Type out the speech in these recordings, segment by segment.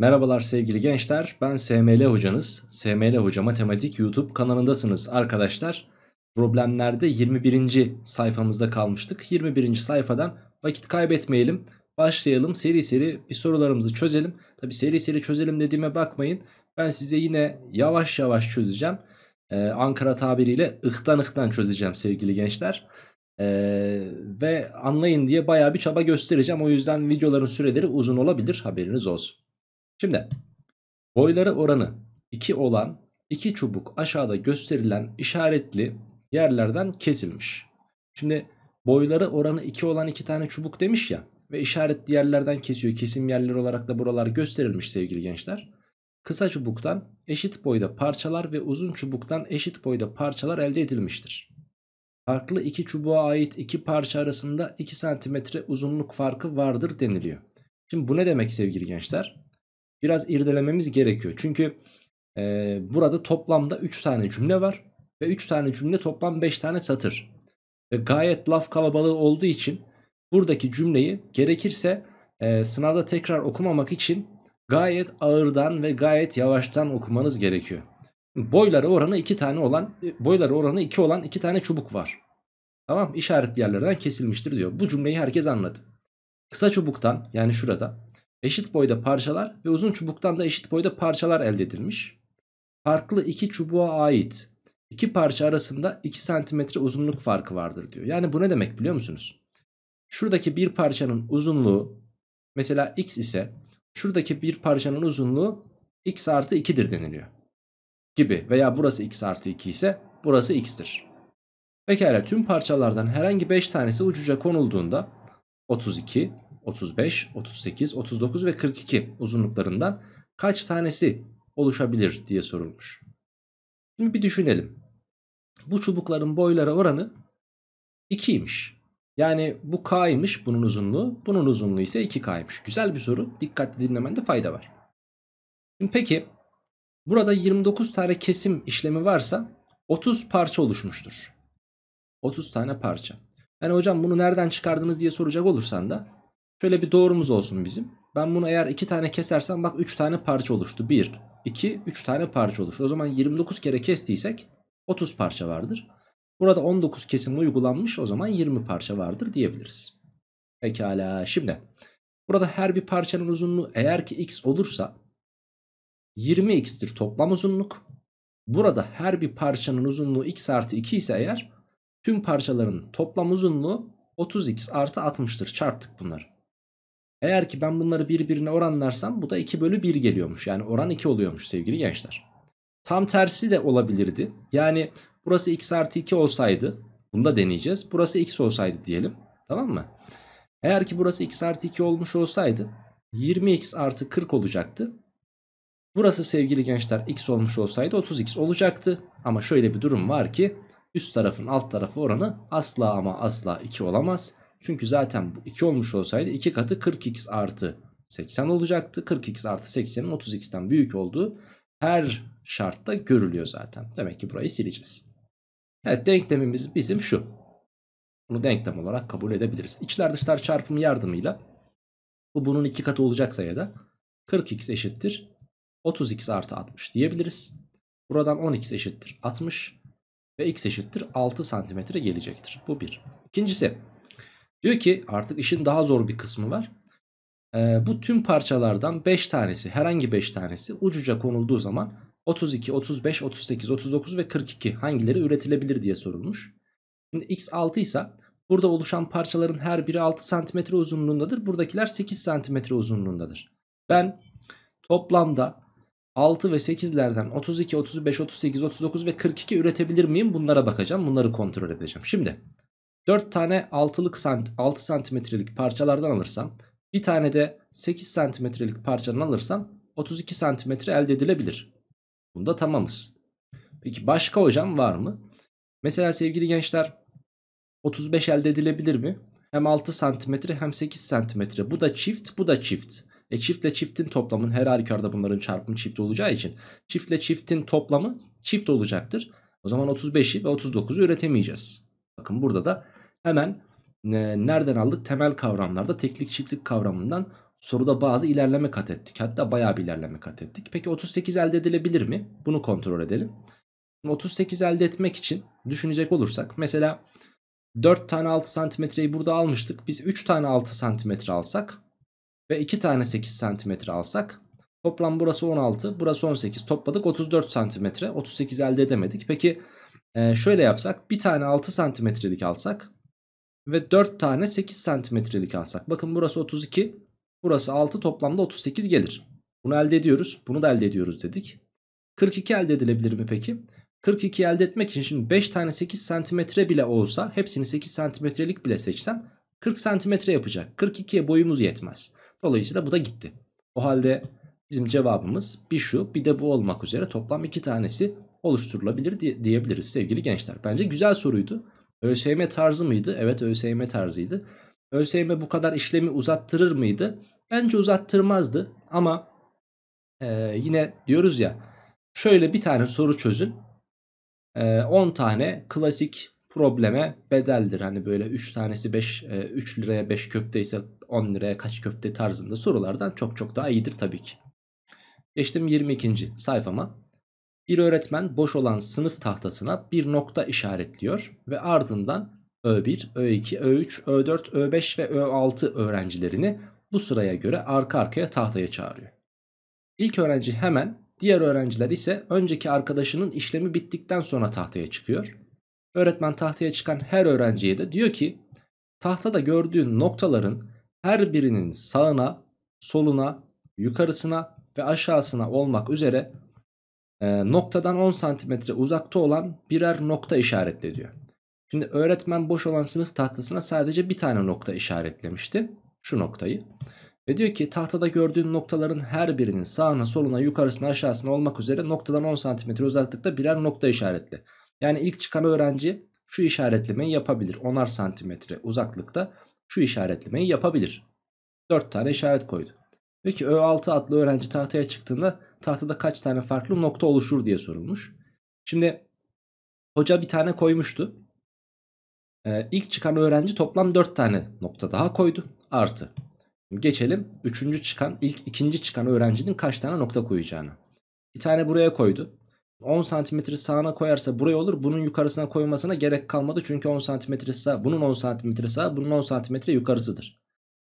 Merhabalar sevgili gençler, ben SML hocanız. SML Hoca Matematik YouTube kanalındasınız arkadaşlar. Problemlerde 21. sayfamızda kalmıştık. 21. sayfadan vakit kaybetmeyelim. Başlayalım seri seri bir sorularımızı çözelim. Tabi seri seri çözelim dediğime bakmayın. Ben size yine yavaş yavaş çözeceğim. Ee, Ankara tabiriyle ıhtan ıhtan çözeceğim sevgili gençler. Ee, ve anlayın diye baya bir çaba göstereceğim. O yüzden videoların süreleri uzun olabilir haberiniz olsun. Şimdi boyları oranı 2 olan 2 çubuk aşağıda gösterilen işaretli yerlerden kesilmiş. Şimdi boyları oranı 2 olan 2 tane çubuk demiş ya ve işaretli yerlerden kesiyor. Kesim yerleri olarak da buralar gösterilmiş sevgili gençler. Kısa çubuktan eşit boyda parçalar ve uzun çubuktan eşit boyda parçalar elde edilmiştir. Farklı iki çubuğa ait iki parça arasında 2 cm uzunluk farkı vardır deniliyor. Şimdi bu ne demek sevgili gençler? biraz irdelememiz gerekiyor. Çünkü e, burada toplamda 3 tane cümle var ve 3 tane cümle toplam 5 tane satır. Ve gayet laf kalabalığı olduğu için buradaki cümleyi gerekirse e, sınavda tekrar okumamak için gayet ağırdan ve gayet yavaştan okumanız gerekiyor. Boyları oranı 2 tane olan, boyları oranı 2 olan 2 tane çubuk var. Tamam işaret bir yerlerden kesilmiştir diyor. Bu cümleyi herkes anladı. Kısa çubuktan yani şurada Eşit boyda parçalar ve uzun çubuktan da eşit boyda parçalar elde edilmiş. Farklı iki çubuğa ait iki parça arasında 2 cm uzunluk farkı vardır diyor. Yani bu ne demek biliyor musunuz? Şuradaki bir parçanın uzunluğu mesela x ise şuradaki bir parçanın uzunluğu x artı 2'dir deniliyor. Gibi veya burası x artı 2 ise burası x'tir. Pekala tüm parçalardan herhangi 5 tanesi ucuca konulduğunda 32, 35, 38, 39 ve 42 uzunluklarından kaç tanesi oluşabilir diye sorulmuş. Şimdi bir düşünelim. Bu çubukların boylara oranı 2'ymiş. Yani bu K'ymış bunun uzunluğu. Bunun uzunluğu ise 2K'ymış. Güzel bir soru. Dikkatli dinlemende fayda var. Şimdi peki burada 29 tane kesim işlemi varsa 30 parça oluşmuştur. 30 tane parça. Yani hocam bunu nereden çıkardınız diye soracak olursan da Şöyle bir doğrumuz olsun bizim. Ben bunu eğer 2 tane kesersem bak 3 tane parça oluştu. 1, 2, 3 tane parça oluştu. O zaman 29 kere kestiysek 30 parça vardır. Burada 19 kesim uygulanmış o zaman 20 parça vardır diyebiliriz. Pekala şimdi burada her bir parçanın uzunluğu eğer ki x olursa 20x'tir toplam uzunluk. Burada her bir parçanın uzunluğu x artı 2 ise eğer tüm parçaların toplam uzunluğu 30x artı 60'tır çarptık bunları. Eğer ki ben bunları birbirine oranlarsam bu da 2 bölü 1 geliyormuş. Yani oran 2 oluyormuş sevgili gençler. Tam tersi de olabilirdi. Yani burası x artı 2 olsaydı bunu da deneyeceğiz. Burası x olsaydı diyelim. Tamam mı? Eğer ki burası x artı 2 olmuş olsaydı 20x artı 40 olacaktı. Burası sevgili gençler x olmuş olsaydı 30x olacaktı. Ama şöyle bir durum var ki üst tarafın alt tarafı oranı asla ama asla 2 olamaz. Çünkü zaten bu 2 olmuş olsaydı 2 katı 40x artı 80 olacaktı. 40x artı 80'in 30x'ten büyük olduğu her şartta görülüyor zaten. Demek ki burayı sileceğiz. Evet denklemimiz bizim şu. Bunu denklem olarak kabul edebiliriz. İçler dışlar çarpımı yardımıyla bu bunun 2 katı olacaksa ya da 40x eşittir 30x artı 60 diyebiliriz. Buradan 10x eşittir 60 ve x eşittir 6 santimetre gelecektir. Bu bir. İkincisi Diyor ki artık işin daha zor bir kısmı var. E, bu tüm parçalardan 5 tanesi herhangi 5 tanesi ucuca konulduğu zaman 32, 35, 38, 39 ve 42 hangileri üretilebilir diye sorulmuş. Şimdi x 6 ise burada oluşan parçaların her biri 6 cm uzunluğundadır. Buradakiler 8 cm uzunluğundadır. Ben toplamda 6 ve 8'lerden 32, 35, 38, 39 ve 42 üretebilir miyim? Bunlara bakacağım. Bunları kontrol edeceğim. Şimdi 4 tane 6'lık sant 6 santimetrelik parçalardan alırsam bir tane de 8 santimetrelik parçadan alırsam 32 santimetre elde edilebilir. Bunda tamamız. Peki başka hocam var mı? Mesela sevgili gençler 35 elde edilebilir mi? Hem 6 santimetre hem 8 santimetre. Bu da çift bu da çift. E çiftle çiftin toplamın her halükarda bunların çarpımı çift olacağı için çiftle çiftin toplamı çift olacaktır. O zaman 35'i ve 39'u üretemeyeceğiz. Bakın burada da Hemen e, nereden aldık? Temel kavramlarda teklik çiftlik kavramından soruda bazı ilerleme kat ettik. Hatta bayağı bir ilerleme kat ettik. Peki 38 elde edilebilir mi? Bunu kontrol edelim. 38 elde etmek için düşünecek olursak mesela 4 tane 6 santimetreyi burada almıştık. Biz 3 tane 6 santimetre alsak ve 2 tane 8 santimetre alsak toplam burası 16 burası 18 topladık 34 santimetre 38 elde edemedik. Peki şöyle yapsak bir tane 6 santimetrelik alsak ve 4 tane 8 santimetrelik alsak. Bakın burası 32 burası 6 toplamda 38 gelir. Bunu elde ediyoruz bunu da elde ediyoruz dedik. 42 elde edilebilir mi peki? 42 elde etmek için şimdi 5 tane 8 santimetre bile olsa hepsini 8 santimetrelik bile seçsem 40 santimetre yapacak. 42'ye boyumuz yetmez. Dolayısıyla bu da gitti. O halde bizim cevabımız bir şu bir de bu olmak üzere toplam iki tanesi oluşturulabilir diyebiliriz sevgili gençler. Bence güzel soruydu. ÖSYM tarzı mıydı? Evet ÖSYM tarzıydı. ÖSYM bu kadar işlemi uzattırır mıydı? Bence uzattırmazdı ama e, yine diyoruz ya şöyle bir tane soru çözün. E, tane klasik probleme bedeldir. Hani böyle 3 tanesi 5 e, 3 liraya 5 köfte ise 10 liraya kaç köfte tarzında sorulardan çok çok daha iyidir tabii ki. Geçtim 22. sayfama. Bir öğretmen boş olan sınıf tahtasına bir nokta işaretliyor ve ardından Ö1, Ö2, Ö3, Ö4, Ö5 ve Ö6 öğrencilerini bu sıraya göre arka arkaya tahtaya çağırıyor. İlk öğrenci hemen, diğer öğrenciler ise önceki arkadaşının işlemi bittikten sonra tahtaya çıkıyor. Öğretmen tahtaya çıkan her öğrenciye de diyor ki tahtada gördüğün noktaların her birinin sağına, soluna, yukarısına ve aşağısına olmak üzere e, noktadan 10 santimetre uzakta olan birer nokta işaretle diyor. Şimdi öğretmen boş olan sınıf tahtasına sadece bir tane nokta işaretlemişti. Şu noktayı. Ve diyor ki tahtada gördüğün noktaların her birinin sağına soluna yukarısına aşağısına olmak üzere noktadan 10 santimetre uzaklıkta birer nokta işaretle. Yani ilk çıkan öğrenci şu işaretlemeyi yapabilir. 10'ar santimetre uzaklıkta şu işaretlemeyi yapabilir. 4 tane işaret koydu. Peki Ö6 adlı öğrenci tahtaya çıktığında tahtada kaç tane farklı nokta oluşur diye sorulmuş. Şimdi hoca bir tane koymuştu. Ee, ilk çıkan öğrenci toplam 4 tane nokta daha koydu. Artı. Geçelim Üçüncü çıkan ilk ikinci çıkan öğrencinin kaç tane nokta koyacağını. Bir tane buraya koydu. 10 santimetre sağına koyarsa buraya olur. Bunun yukarısına koymasına gerek kalmadı. Çünkü 10 santimetre sağ, bunun 10 santimetre sağ, bunun 10 santimetre yukarısıdır.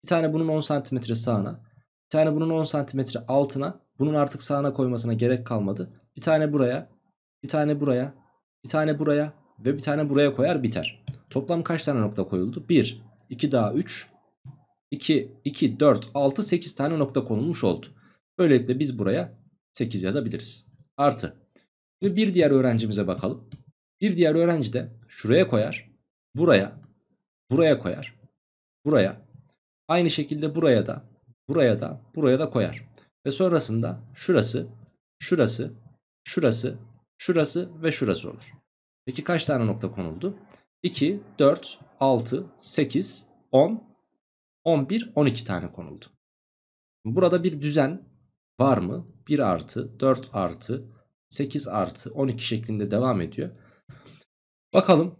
Bir tane bunun 10 santimetre sağına, tane bunun 10 santimetre altına bunun artık sağına koymasına gerek kalmadı. Bir tane buraya, bir tane buraya, bir tane buraya ve bir tane buraya koyar biter. Toplam kaç tane nokta koyuldu? 1, 2 daha 3, 2, 2, 4, 6, 8 tane nokta konulmuş oldu. Böylelikle biz buraya 8 yazabiliriz. Artı. Şimdi bir diğer öğrencimize bakalım. Bir diğer öğrenci de şuraya koyar, buraya, buraya koyar, buraya. Aynı şekilde buraya da buraya da buraya da koyar. Ve sonrasında şurası, şurası, şurası, şurası ve şurası olur. Peki kaç tane nokta konuldu? 2, 4, 6, 8, 10, 11, 12 tane konuldu. Burada bir düzen var mı? 1 artı, 4 artı, 8 artı, 12 şeklinde devam ediyor. Bakalım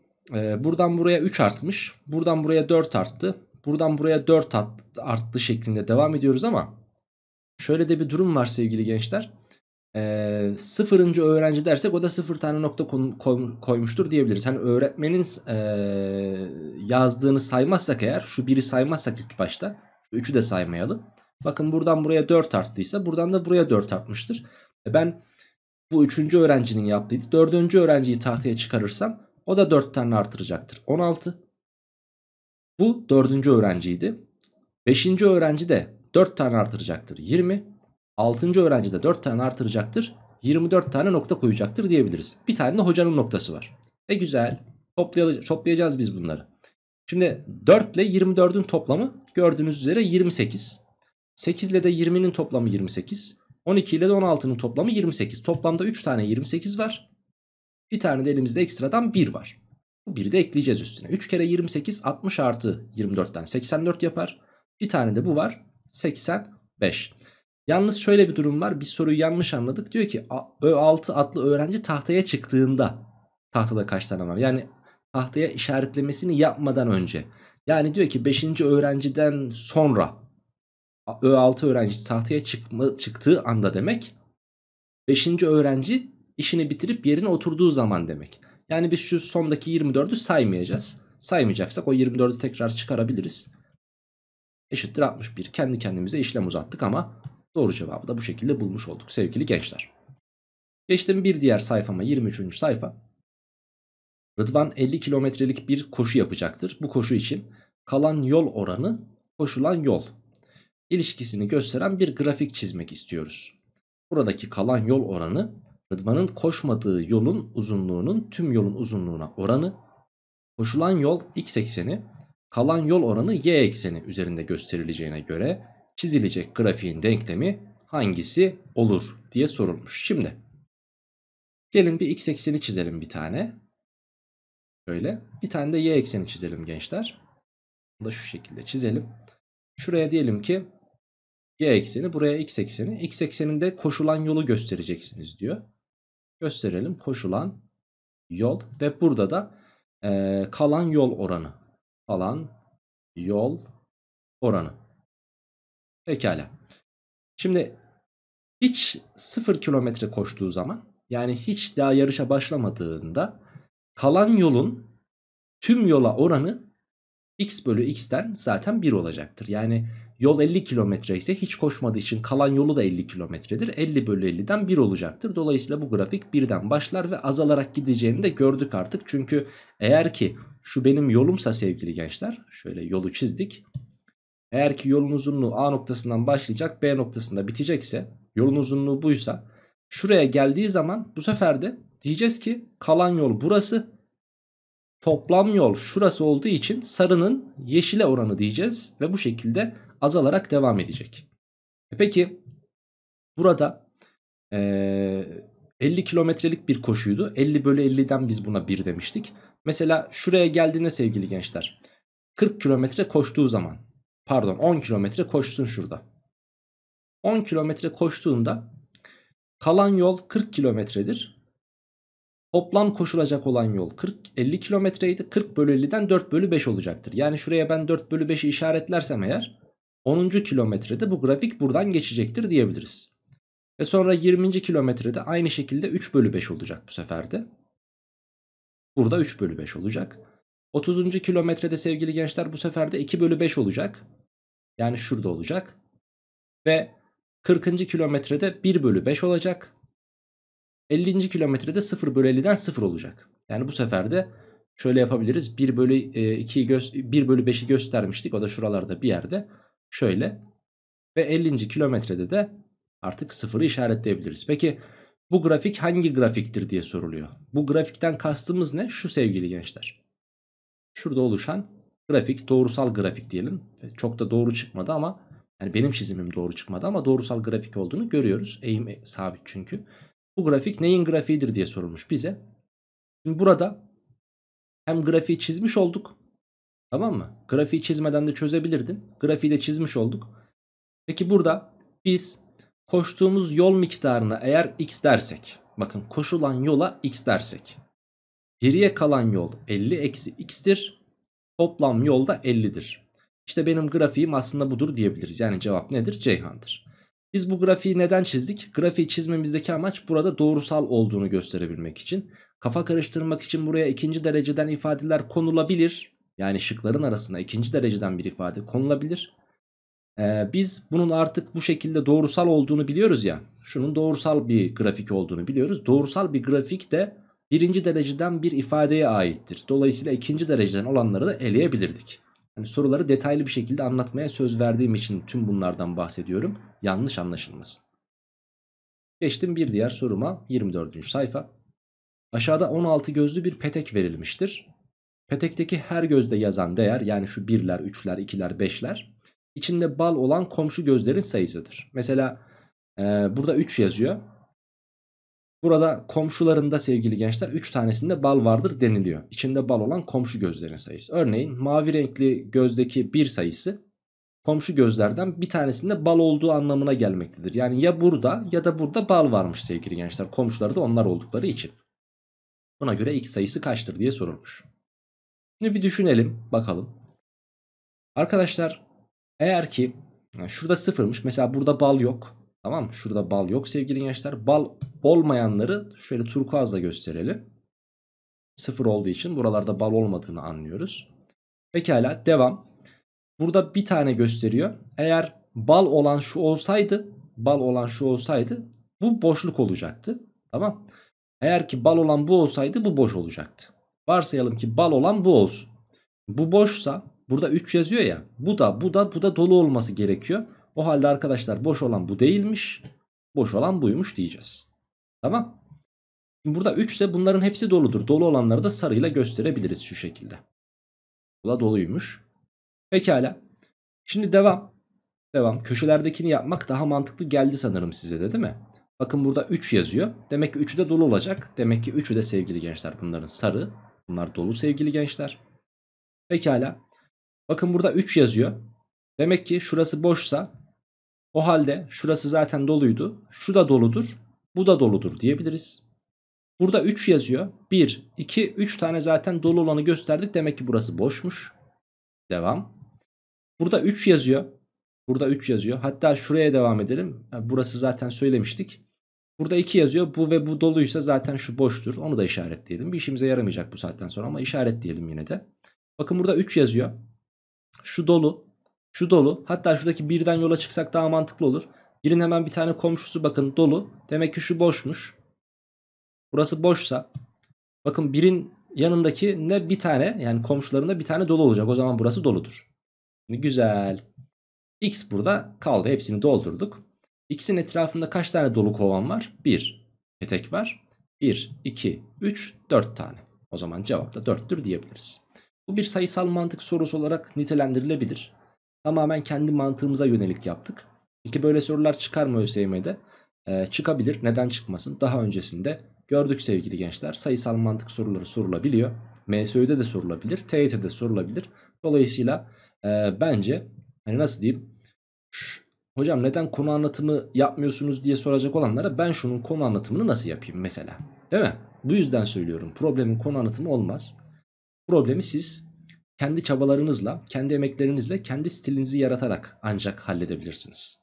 buradan buraya 3 artmış. Buradan buraya 4 arttı. Buradan buraya 4 arttı şeklinde devam ediyoruz ama şöyle de bir durum var sevgili gençler. E, sıfırıncı öğrenci dersek o da sıfır tane nokta koymuştur diyebiliriz. Hani öğretmenin e, yazdığını saymazsak eğer şu biri saymazsak ilk başta şu üçü de saymayalım. Bakın buradan buraya 4 arttıysa buradan da buraya 4 artmıştır. E ben bu üçüncü öğrencinin yaptığıydı. Dördüncü öğrenciyi tahtaya çıkarırsam o da 4 tane artıracaktır. 16 bu dördüncü öğrenciydi. Beşinci öğrenci de 4 tane artıracaktır 20. Altıncı öğrenci de 4 tane artıracaktır 24 tane nokta koyacaktır diyebiliriz. Bir tane de hocanın noktası var. E güzel toplayacağız biz bunları. Şimdi 4 ile 24'ün toplamı gördüğünüz üzere 28. 8 ile de 20'nin toplamı 28. 12 ile de 16'nın toplamı 28. Toplamda 3 tane 28 var. Bir tane de elimizde ekstradan 1 var. Bir de ekleyeceğiz üstüne. 3 kere 28 60 artı 24'ten 84 yapar. Bir tane de bu var 85. Yalnız şöyle bir durum var. Bir soruyu yanlış anladık. Diyor ki Ö6 adlı öğrenci tahtaya çıktığında tahtada kaç tane var? Yani tahtaya işaretlemesini yapmadan önce. Yani diyor ki 5. öğrenciden sonra Ö6 öğrencisi tahtaya çıkma, çıktığı anda demek. 5. öğrenci işini bitirip yerine oturduğu zaman demek. Yani biz şu sondaki 24'ü saymayacağız. Saymayacaksak o 24'ü tekrar çıkarabiliriz. Eşittir 61. Kendi kendimize işlem uzattık ama doğru cevabı da bu şekilde bulmuş olduk sevgili gençler. Geçtim bir diğer sayfama 23. sayfa. Rıdvan 50 kilometrelik bir koşu yapacaktır. Bu koşu için kalan yol oranı koşulan yol ilişkisini gösteren bir grafik çizmek istiyoruz. Buradaki kalan yol oranı Rıdvan'ın koşmadığı yolun uzunluğunun tüm yolun uzunluğuna oranı, koşulan yol x ekseni, kalan yol oranı y ekseni üzerinde gösterileceğine göre çizilecek grafiğin denklemi hangisi olur diye sorulmuş. Şimdi gelin bir x ekseni çizelim bir tane. Şöyle bir tane de y ekseni çizelim gençler. Bunu da şu şekilde çizelim. Şuraya diyelim ki y ekseni buraya x ekseni. x ekseninde koşulan yolu göstereceksiniz diyor gösterelim. Koşulan yol ve burada da e, kalan yol oranı. Kalan yol oranı. Pekala. Şimdi hiç 0 kilometre koştuğu zaman yani hiç daha yarışa başlamadığında kalan yolun tüm yola oranı x bölü x'ten zaten 1 olacaktır. Yani Yol 50 kilometre ise hiç koşmadığı için kalan yolu da 50 kilometredir. 50 bölü 50'den 1 olacaktır. Dolayısıyla bu grafik birden başlar ve azalarak gideceğini de gördük artık. Çünkü eğer ki şu benim yolumsa sevgili gençler şöyle yolu çizdik. Eğer ki yolun uzunluğu A noktasından başlayacak B noktasında bitecekse yolun uzunluğu buysa şuraya geldiği zaman bu sefer de diyeceğiz ki kalan yol burası toplam yol şurası olduğu için sarının yeşile oranı diyeceğiz ve bu şekilde azalarak devam edecek. E peki burada e, 50 kilometrelik bir koşuydu. 50 bölü 50'den biz buna 1 demiştik. Mesela şuraya geldiğinde sevgili gençler 40 kilometre koştuğu zaman pardon 10 kilometre koşsun şurada. 10 kilometre koştuğunda kalan yol 40 kilometredir. Toplam koşulacak olan yol 40 50 kilometreydi. 40 bölü 50'den 4 bölü 5 olacaktır. Yani şuraya ben 4 bölü 5'i işaretlersem eğer 10. kilometrede bu grafik buradan geçecektir diyebiliriz. Ve sonra 20. kilometrede aynı şekilde 3 bölü 5 olacak bu sefer de. Burada 3 bölü 5 olacak. 30. kilometrede sevgili gençler bu sefer de 2 bölü 5 olacak. Yani şurada olacak. Ve 40. kilometrede 1 bölü 5 olacak. 50. kilometrede 0 bölü 50'den 0 olacak. Yani bu sefer de şöyle yapabiliriz. 1 bölü, 2'yi e, 1 bölü 5'i göstermiştik. O da şuralarda bir yerde. Şöyle ve 50. kilometrede de artık sıfırı işaretleyebiliriz. Peki bu grafik hangi grafiktir diye soruluyor. Bu grafikten kastımız ne? Şu sevgili gençler. Şurada oluşan grafik doğrusal grafik diyelim. Çok da doğru çıkmadı ama yani benim çizimim doğru çıkmadı ama doğrusal grafik olduğunu görüyoruz. Eğim sabit çünkü. Bu grafik neyin grafiğidir diye sorulmuş bize. Şimdi burada hem grafiği çizmiş olduk Tamam mı? Grafiği çizmeden de çözebilirdin. Grafiği de çizmiş olduk. Peki burada biz koştuğumuz yol miktarına eğer x dersek. Bakın koşulan yola x dersek. Geriye kalan yol 50 eksi x'tir. Toplam yol da 50'dir. İşte benim grafiğim aslında budur diyebiliriz. Yani cevap nedir? Ceyhan'dır. Biz bu grafiği neden çizdik? Grafiği çizmemizdeki amaç burada doğrusal olduğunu gösterebilmek için. Kafa karıştırmak için buraya ikinci dereceden ifadeler konulabilir yani şıkların arasına ikinci dereceden bir ifade konulabilir. Ee, biz bunun artık bu şekilde doğrusal olduğunu biliyoruz ya. Şunun doğrusal bir grafik olduğunu biliyoruz. Doğrusal bir grafik de birinci dereceden bir ifadeye aittir. Dolayısıyla ikinci dereceden olanları da eleyebilirdik. Yani soruları detaylı bir şekilde anlatmaya söz verdiğim için tüm bunlardan bahsediyorum. Yanlış anlaşılmasın. Geçtim bir diğer soruma 24. sayfa. Aşağıda 16 gözlü bir petek verilmiştir. Petekteki her gözde yazan değer yani şu birler, üçler, ikiler, beşler içinde bal olan komşu gözlerin sayısıdır. Mesela e, burada 3 yazıyor. Burada komşularında sevgili gençler 3 tanesinde bal vardır deniliyor. İçinde bal olan komşu gözlerin sayısı. Örneğin mavi renkli gözdeki 1 sayısı komşu gözlerden bir tanesinde bal olduğu anlamına gelmektedir. Yani ya burada ya da burada bal varmış sevgili gençler. Komşuları da onlar oldukları için. Buna göre x sayısı kaçtır diye sorulmuş. Şimdi bir düşünelim bakalım. Arkadaşlar eğer ki yani şurada sıfırmış mesela burada bal yok. Tamam mı? Şurada bal yok sevgili gençler. Bal olmayanları şöyle turkuazla gösterelim. Sıfır olduğu için buralarda bal olmadığını anlıyoruz. Pekala devam. Burada bir tane gösteriyor. Eğer bal olan şu olsaydı bal olan şu olsaydı bu boşluk olacaktı. Tamam. Eğer ki bal olan bu olsaydı bu boş olacaktı. Varsayalım ki bal olan bu olsun. Bu boşsa burada 3 yazıyor ya. Bu da bu da bu da dolu olması gerekiyor. O halde arkadaşlar boş olan bu değilmiş. Boş olan buymuş diyeceğiz. Tamam. Şimdi burada 3 ise bunların hepsi doludur. Dolu olanları da sarıyla gösterebiliriz şu şekilde. Bu da doluymuş. Pekala. Şimdi devam. Devam. Köşelerdekini yapmak daha mantıklı geldi sanırım size de değil mi? Bakın burada 3 yazıyor. Demek ki 3'ü de dolu olacak. Demek ki 3'ü de sevgili gençler bunların sarı Bunlar dolu sevgili gençler. Pekala. Bakın burada 3 yazıyor. Demek ki şurası boşsa o halde şurası zaten doluydu. Şu da doludur. Bu da doludur diyebiliriz. Burada 3 yazıyor. 1, 2, 3 tane zaten dolu olanı gösterdik. Demek ki burası boşmuş. Devam. Burada 3 yazıyor. Burada 3 yazıyor. Hatta şuraya devam edelim. Burası zaten söylemiştik. Burada 2 yazıyor. Bu ve bu doluysa zaten şu boştur. Onu da işaretleyelim. Bir işimize yaramayacak bu saatten sonra ama işaretleyelim yine de. Bakın burada 3 yazıyor. Şu dolu. Şu dolu. Hatta şuradaki birden yola çıksak daha mantıklı olur. Birin hemen bir tane komşusu bakın dolu. Demek ki şu boşmuş. Burası boşsa. Bakın birin yanındaki ne bir tane yani komşularında bir tane dolu olacak. O zaman burası doludur. Şimdi güzel. X burada kaldı. Hepsini doldurduk. X'in etrafında kaç tane dolu kovan var? 1 petek var. 1, 2, 3, 4 tane. O zaman cevap da 4'tür diyebiliriz. Bu bir sayısal mantık sorusu olarak nitelendirilebilir. Tamamen kendi mantığımıza yönelik yaptık. Peki böyle sorular çıkar mı ÖSYM'de? Ee, çıkabilir. Neden çıkmasın? Daha öncesinde gördük sevgili gençler. Sayısal mantık soruları sorulabiliyor. MSÖ'de de sorulabilir. TYT'de sorulabilir. Dolayısıyla e, bence hani nasıl diyeyim? Şş, Hocam neden konu anlatımı yapmıyorsunuz diye soracak olanlara ben şunun konu anlatımını nasıl yapayım mesela? Değil mi? Bu yüzden söylüyorum. Problemin konu anlatımı olmaz. Problemi siz kendi çabalarınızla, kendi emeklerinizle, kendi stilinizi yaratarak ancak halledebilirsiniz.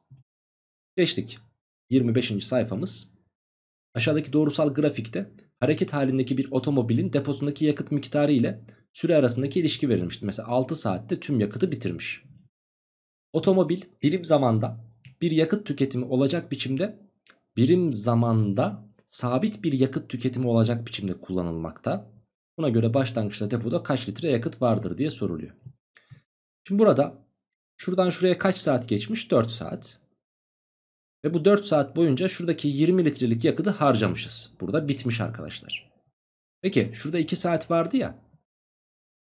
Geçtik. 25. sayfamız. Aşağıdaki doğrusal grafikte hareket halindeki bir otomobilin deposundaki yakıt miktarı ile süre arasındaki ilişki verilmişti. Mesela 6 saatte tüm yakıtı bitirmiş. Otomobil birim zamanda bir yakıt tüketimi olacak biçimde birim zamanda sabit bir yakıt tüketimi olacak biçimde kullanılmakta. Buna göre başlangıçta depoda kaç litre yakıt vardır diye soruluyor. Şimdi burada şuradan şuraya kaç saat geçmiş? 4 saat. Ve bu 4 saat boyunca şuradaki 20 litrelik yakıtı harcamışız. Burada bitmiş arkadaşlar. Peki şurada 2 saat vardı ya.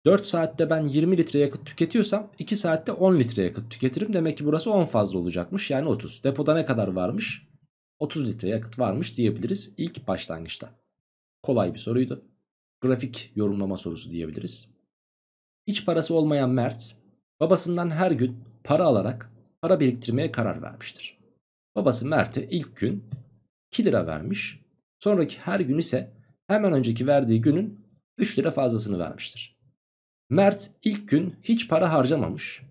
4 saatte ben 20 litre yakıt tüketiyorsam 2 saatte 10 litre yakıt tüketirim. Demek ki burası 10 fazla olacakmış yani 30. Depoda ne kadar varmış? 30 litre yakıt varmış diyebiliriz ilk başlangıçta. Kolay bir soruydu. Grafik yorumlama sorusu diyebiliriz. Hiç parası olmayan Mert babasından her gün para alarak para biriktirmeye karar vermiştir. Babası Mert'e ilk gün 2 lira vermiş. Sonraki her gün ise hemen önceki verdiği günün 3 lira fazlasını vermiştir. Mert ilk gün hiç para harcamamış.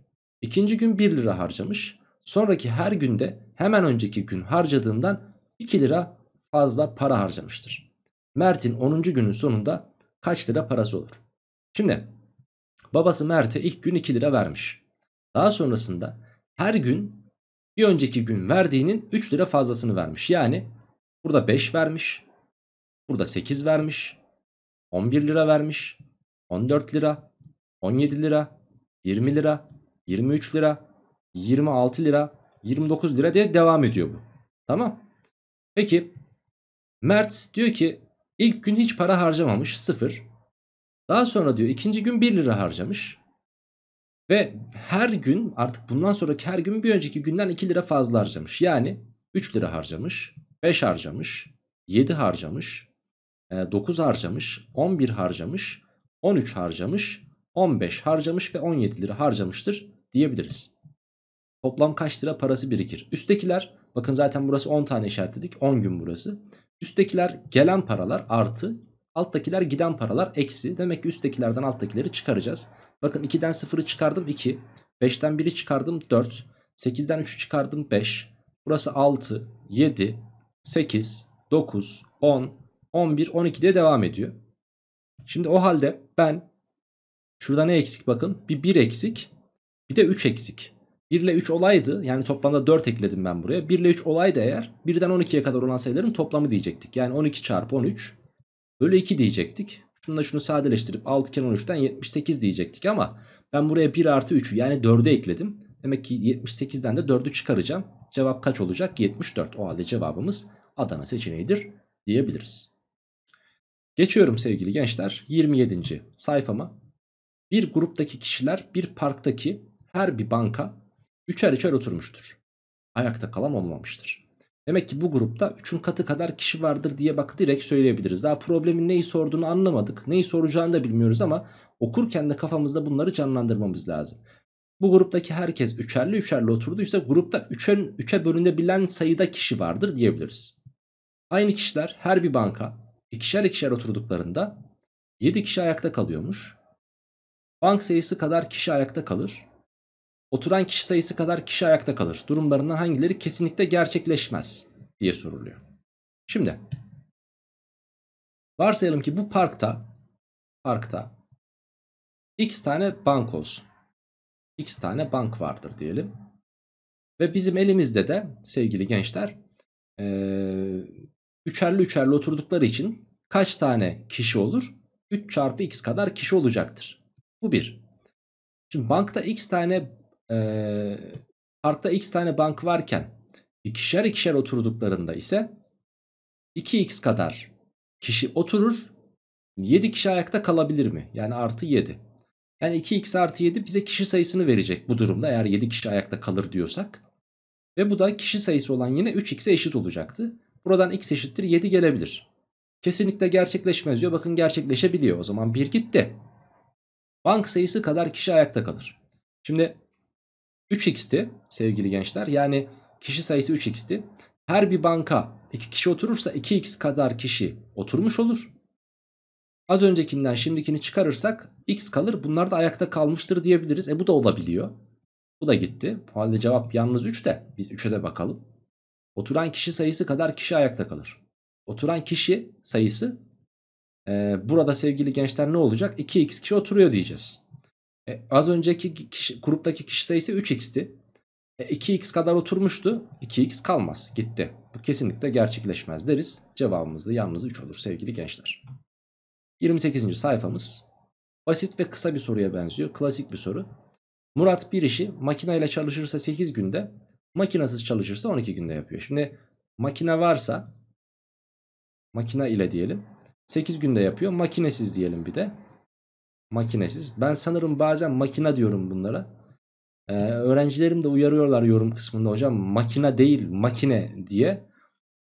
İkinci gün 1 lira harcamış. Sonraki her günde hemen önceki gün harcadığından 2 lira fazla para harcamıştır. Mert'in 10. günün sonunda kaç lira parası olur? Şimdi babası Mert'e ilk gün 2 lira vermiş. Daha sonrasında her gün bir önceki gün verdiğinin 3 lira fazlasını vermiş. Yani burada 5 vermiş. Burada 8 vermiş. 11 lira vermiş. 14 lira 17 lira, 20 lira, 23 lira, 26 lira, 29 lira diye devam ediyor bu. Tamam. Peki Mert diyor ki ilk gün hiç para harcamamış sıfır. Daha sonra diyor ikinci gün 1 lira harcamış. Ve her gün artık bundan sonraki her gün bir önceki günden 2 lira fazla harcamış. Yani 3 lira harcamış, 5 harcamış, 7 harcamış, 9 e, harcamış, 11 harcamış, 13 harcamış, 15 harcamış ve 17 lira harcamıştır diyebiliriz. Toplam kaç lira parası birikir? Üsttekiler bakın zaten burası 10 tane işaretledik 10 gün burası. Üsttekiler gelen paralar artı alttakiler giden paralar eksi. Demek ki üsttekilerden alttakileri çıkaracağız. Bakın 2'den 0'ı çıkardım 2. 5'ten 1'i çıkardım 4. 8'den 3'ü çıkardım 5. Burası 6, 7, 8, 9, 10, 11, 12 diye devam ediyor. Şimdi o halde ben Şurada ne eksik bakın? Bir 1 eksik. Bir de 3 eksik. 1 ile 3 olaydı. Yani toplamda 4 ekledim ben buraya. 1 ile 3 olaydı eğer 1'den 12'ye kadar olan sayıların toplamı diyecektik. Yani 12 çarpı 13 böyle 2 diyecektik. Şunu da şunu sadeleştirip 6 kere 13'ten 78 diyecektik ama ben buraya 1 artı 3'ü yani 4'ü ekledim. Demek ki 78'den de 4'ü çıkaracağım. Cevap kaç olacak? 74. O halde cevabımız Adana seçeneğidir diyebiliriz. Geçiyorum sevgili gençler 27. sayfama. Bir gruptaki kişiler bir parktaki her bir banka üçer üçer oturmuştur. Ayakta kalan olmamıştır. Demek ki bu grupta 3'ün katı kadar kişi vardır diye bak direkt söyleyebiliriz. Daha problemin neyi sorduğunu anlamadık. Neyi soracağını da bilmiyoruz ama okurken de kafamızda bunları canlandırmamız lazım. Bu gruptaki herkes üçerli üçerli oturduysa grupta üçün, üçe bölünebilen sayıda kişi vardır diyebiliriz. Aynı kişiler her bir banka ikişer ikişer oturduklarında 7 kişi ayakta kalıyormuş. Bank sayısı kadar kişi ayakta kalır. Oturan kişi sayısı kadar kişi ayakta kalır. Durumlarından hangileri kesinlikle gerçekleşmez diye soruluyor. Şimdi varsayalım ki bu parkta parkta x tane bank olsun. x tane bank vardır diyelim. Ve bizim elimizde de sevgili gençler ee, üçerli üçerli oturdukları için kaç tane kişi olur? 3 çarpı x kadar kişi olacaktır. Bu bir. Şimdi bankta x tane e, x tane bank varken ikişer ikişer oturduklarında ise 2x kadar kişi oturur 7 kişi ayakta kalabilir mi? Yani artı 7. Yani 2x artı 7 bize kişi sayısını verecek bu durumda eğer 7 kişi ayakta kalır diyorsak. Ve bu da kişi sayısı olan yine 3x'e eşit olacaktı. Buradan x eşittir 7 gelebilir. Kesinlikle gerçekleşmez diyor. Bakın gerçekleşebiliyor. O zaman 1 gitti. Bank sayısı kadar kişi ayakta kalır. Şimdi 3x'ti sevgili gençler. Yani kişi sayısı 3x'ti. Her bir banka 2 kişi oturursa 2x kadar kişi oturmuş olur. Az öncekinden şimdikini çıkarırsak x kalır. Bunlar da ayakta kalmıştır diyebiliriz. E bu da olabiliyor. Bu da gitti. Bu halde cevap yalnız 3 de. Biz 3'e de bakalım. Oturan kişi sayısı kadar kişi ayakta kalır. Oturan kişi sayısı e, burada sevgili gençler ne olacak? 2x kişi oturuyor diyeceğiz. E, az önceki kişi, gruptaki kişi sayısı 3x'ti. E, 2x kadar oturmuştu. 2x kalmaz. Gitti. Bu kesinlikle gerçekleşmez deriz. Cevabımız da yalnız 3 olur sevgili gençler. 28. sayfamız basit ve kısa bir soruya benziyor. Klasik bir soru. Murat bir işi makineyle çalışırsa 8 günde, makinasız çalışırsa 12 günde yapıyor. Şimdi makine varsa makine ile diyelim. 8 günde yapıyor. Makinesiz diyelim bir de. Makinesiz. Ben sanırım bazen makina diyorum bunlara. Ee, öğrencilerim de uyarıyorlar yorum kısmında hocam makina değil makine diye.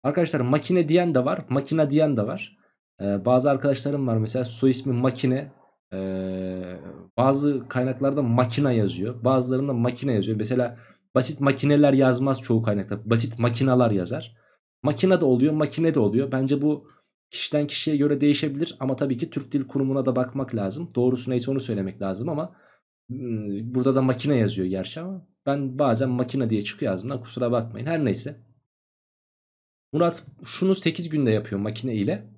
Arkadaşlar makine diyen de var. Makina diyen de var. Ee, bazı arkadaşlarım var mesela soy ismi makine. Ee, bazı kaynaklarda makina yazıyor. Bazılarında makine yazıyor. Mesela basit makineler yazmaz çoğu kaynakta. Basit makinalar yazar. Makina da oluyor makine de oluyor. Bence bu kişiden kişiye göre değişebilir ama tabii ki Türk Dil Kurumu'na da bakmak lazım. Doğrusu neyse onu söylemek lazım ama ıı, burada da makine yazıyor gerçi ama ben bazen makine diye çıkıyor ağzımdan kusura bakmayın. Her neyse. Murat şunu 8 günde yapıyor makine ile.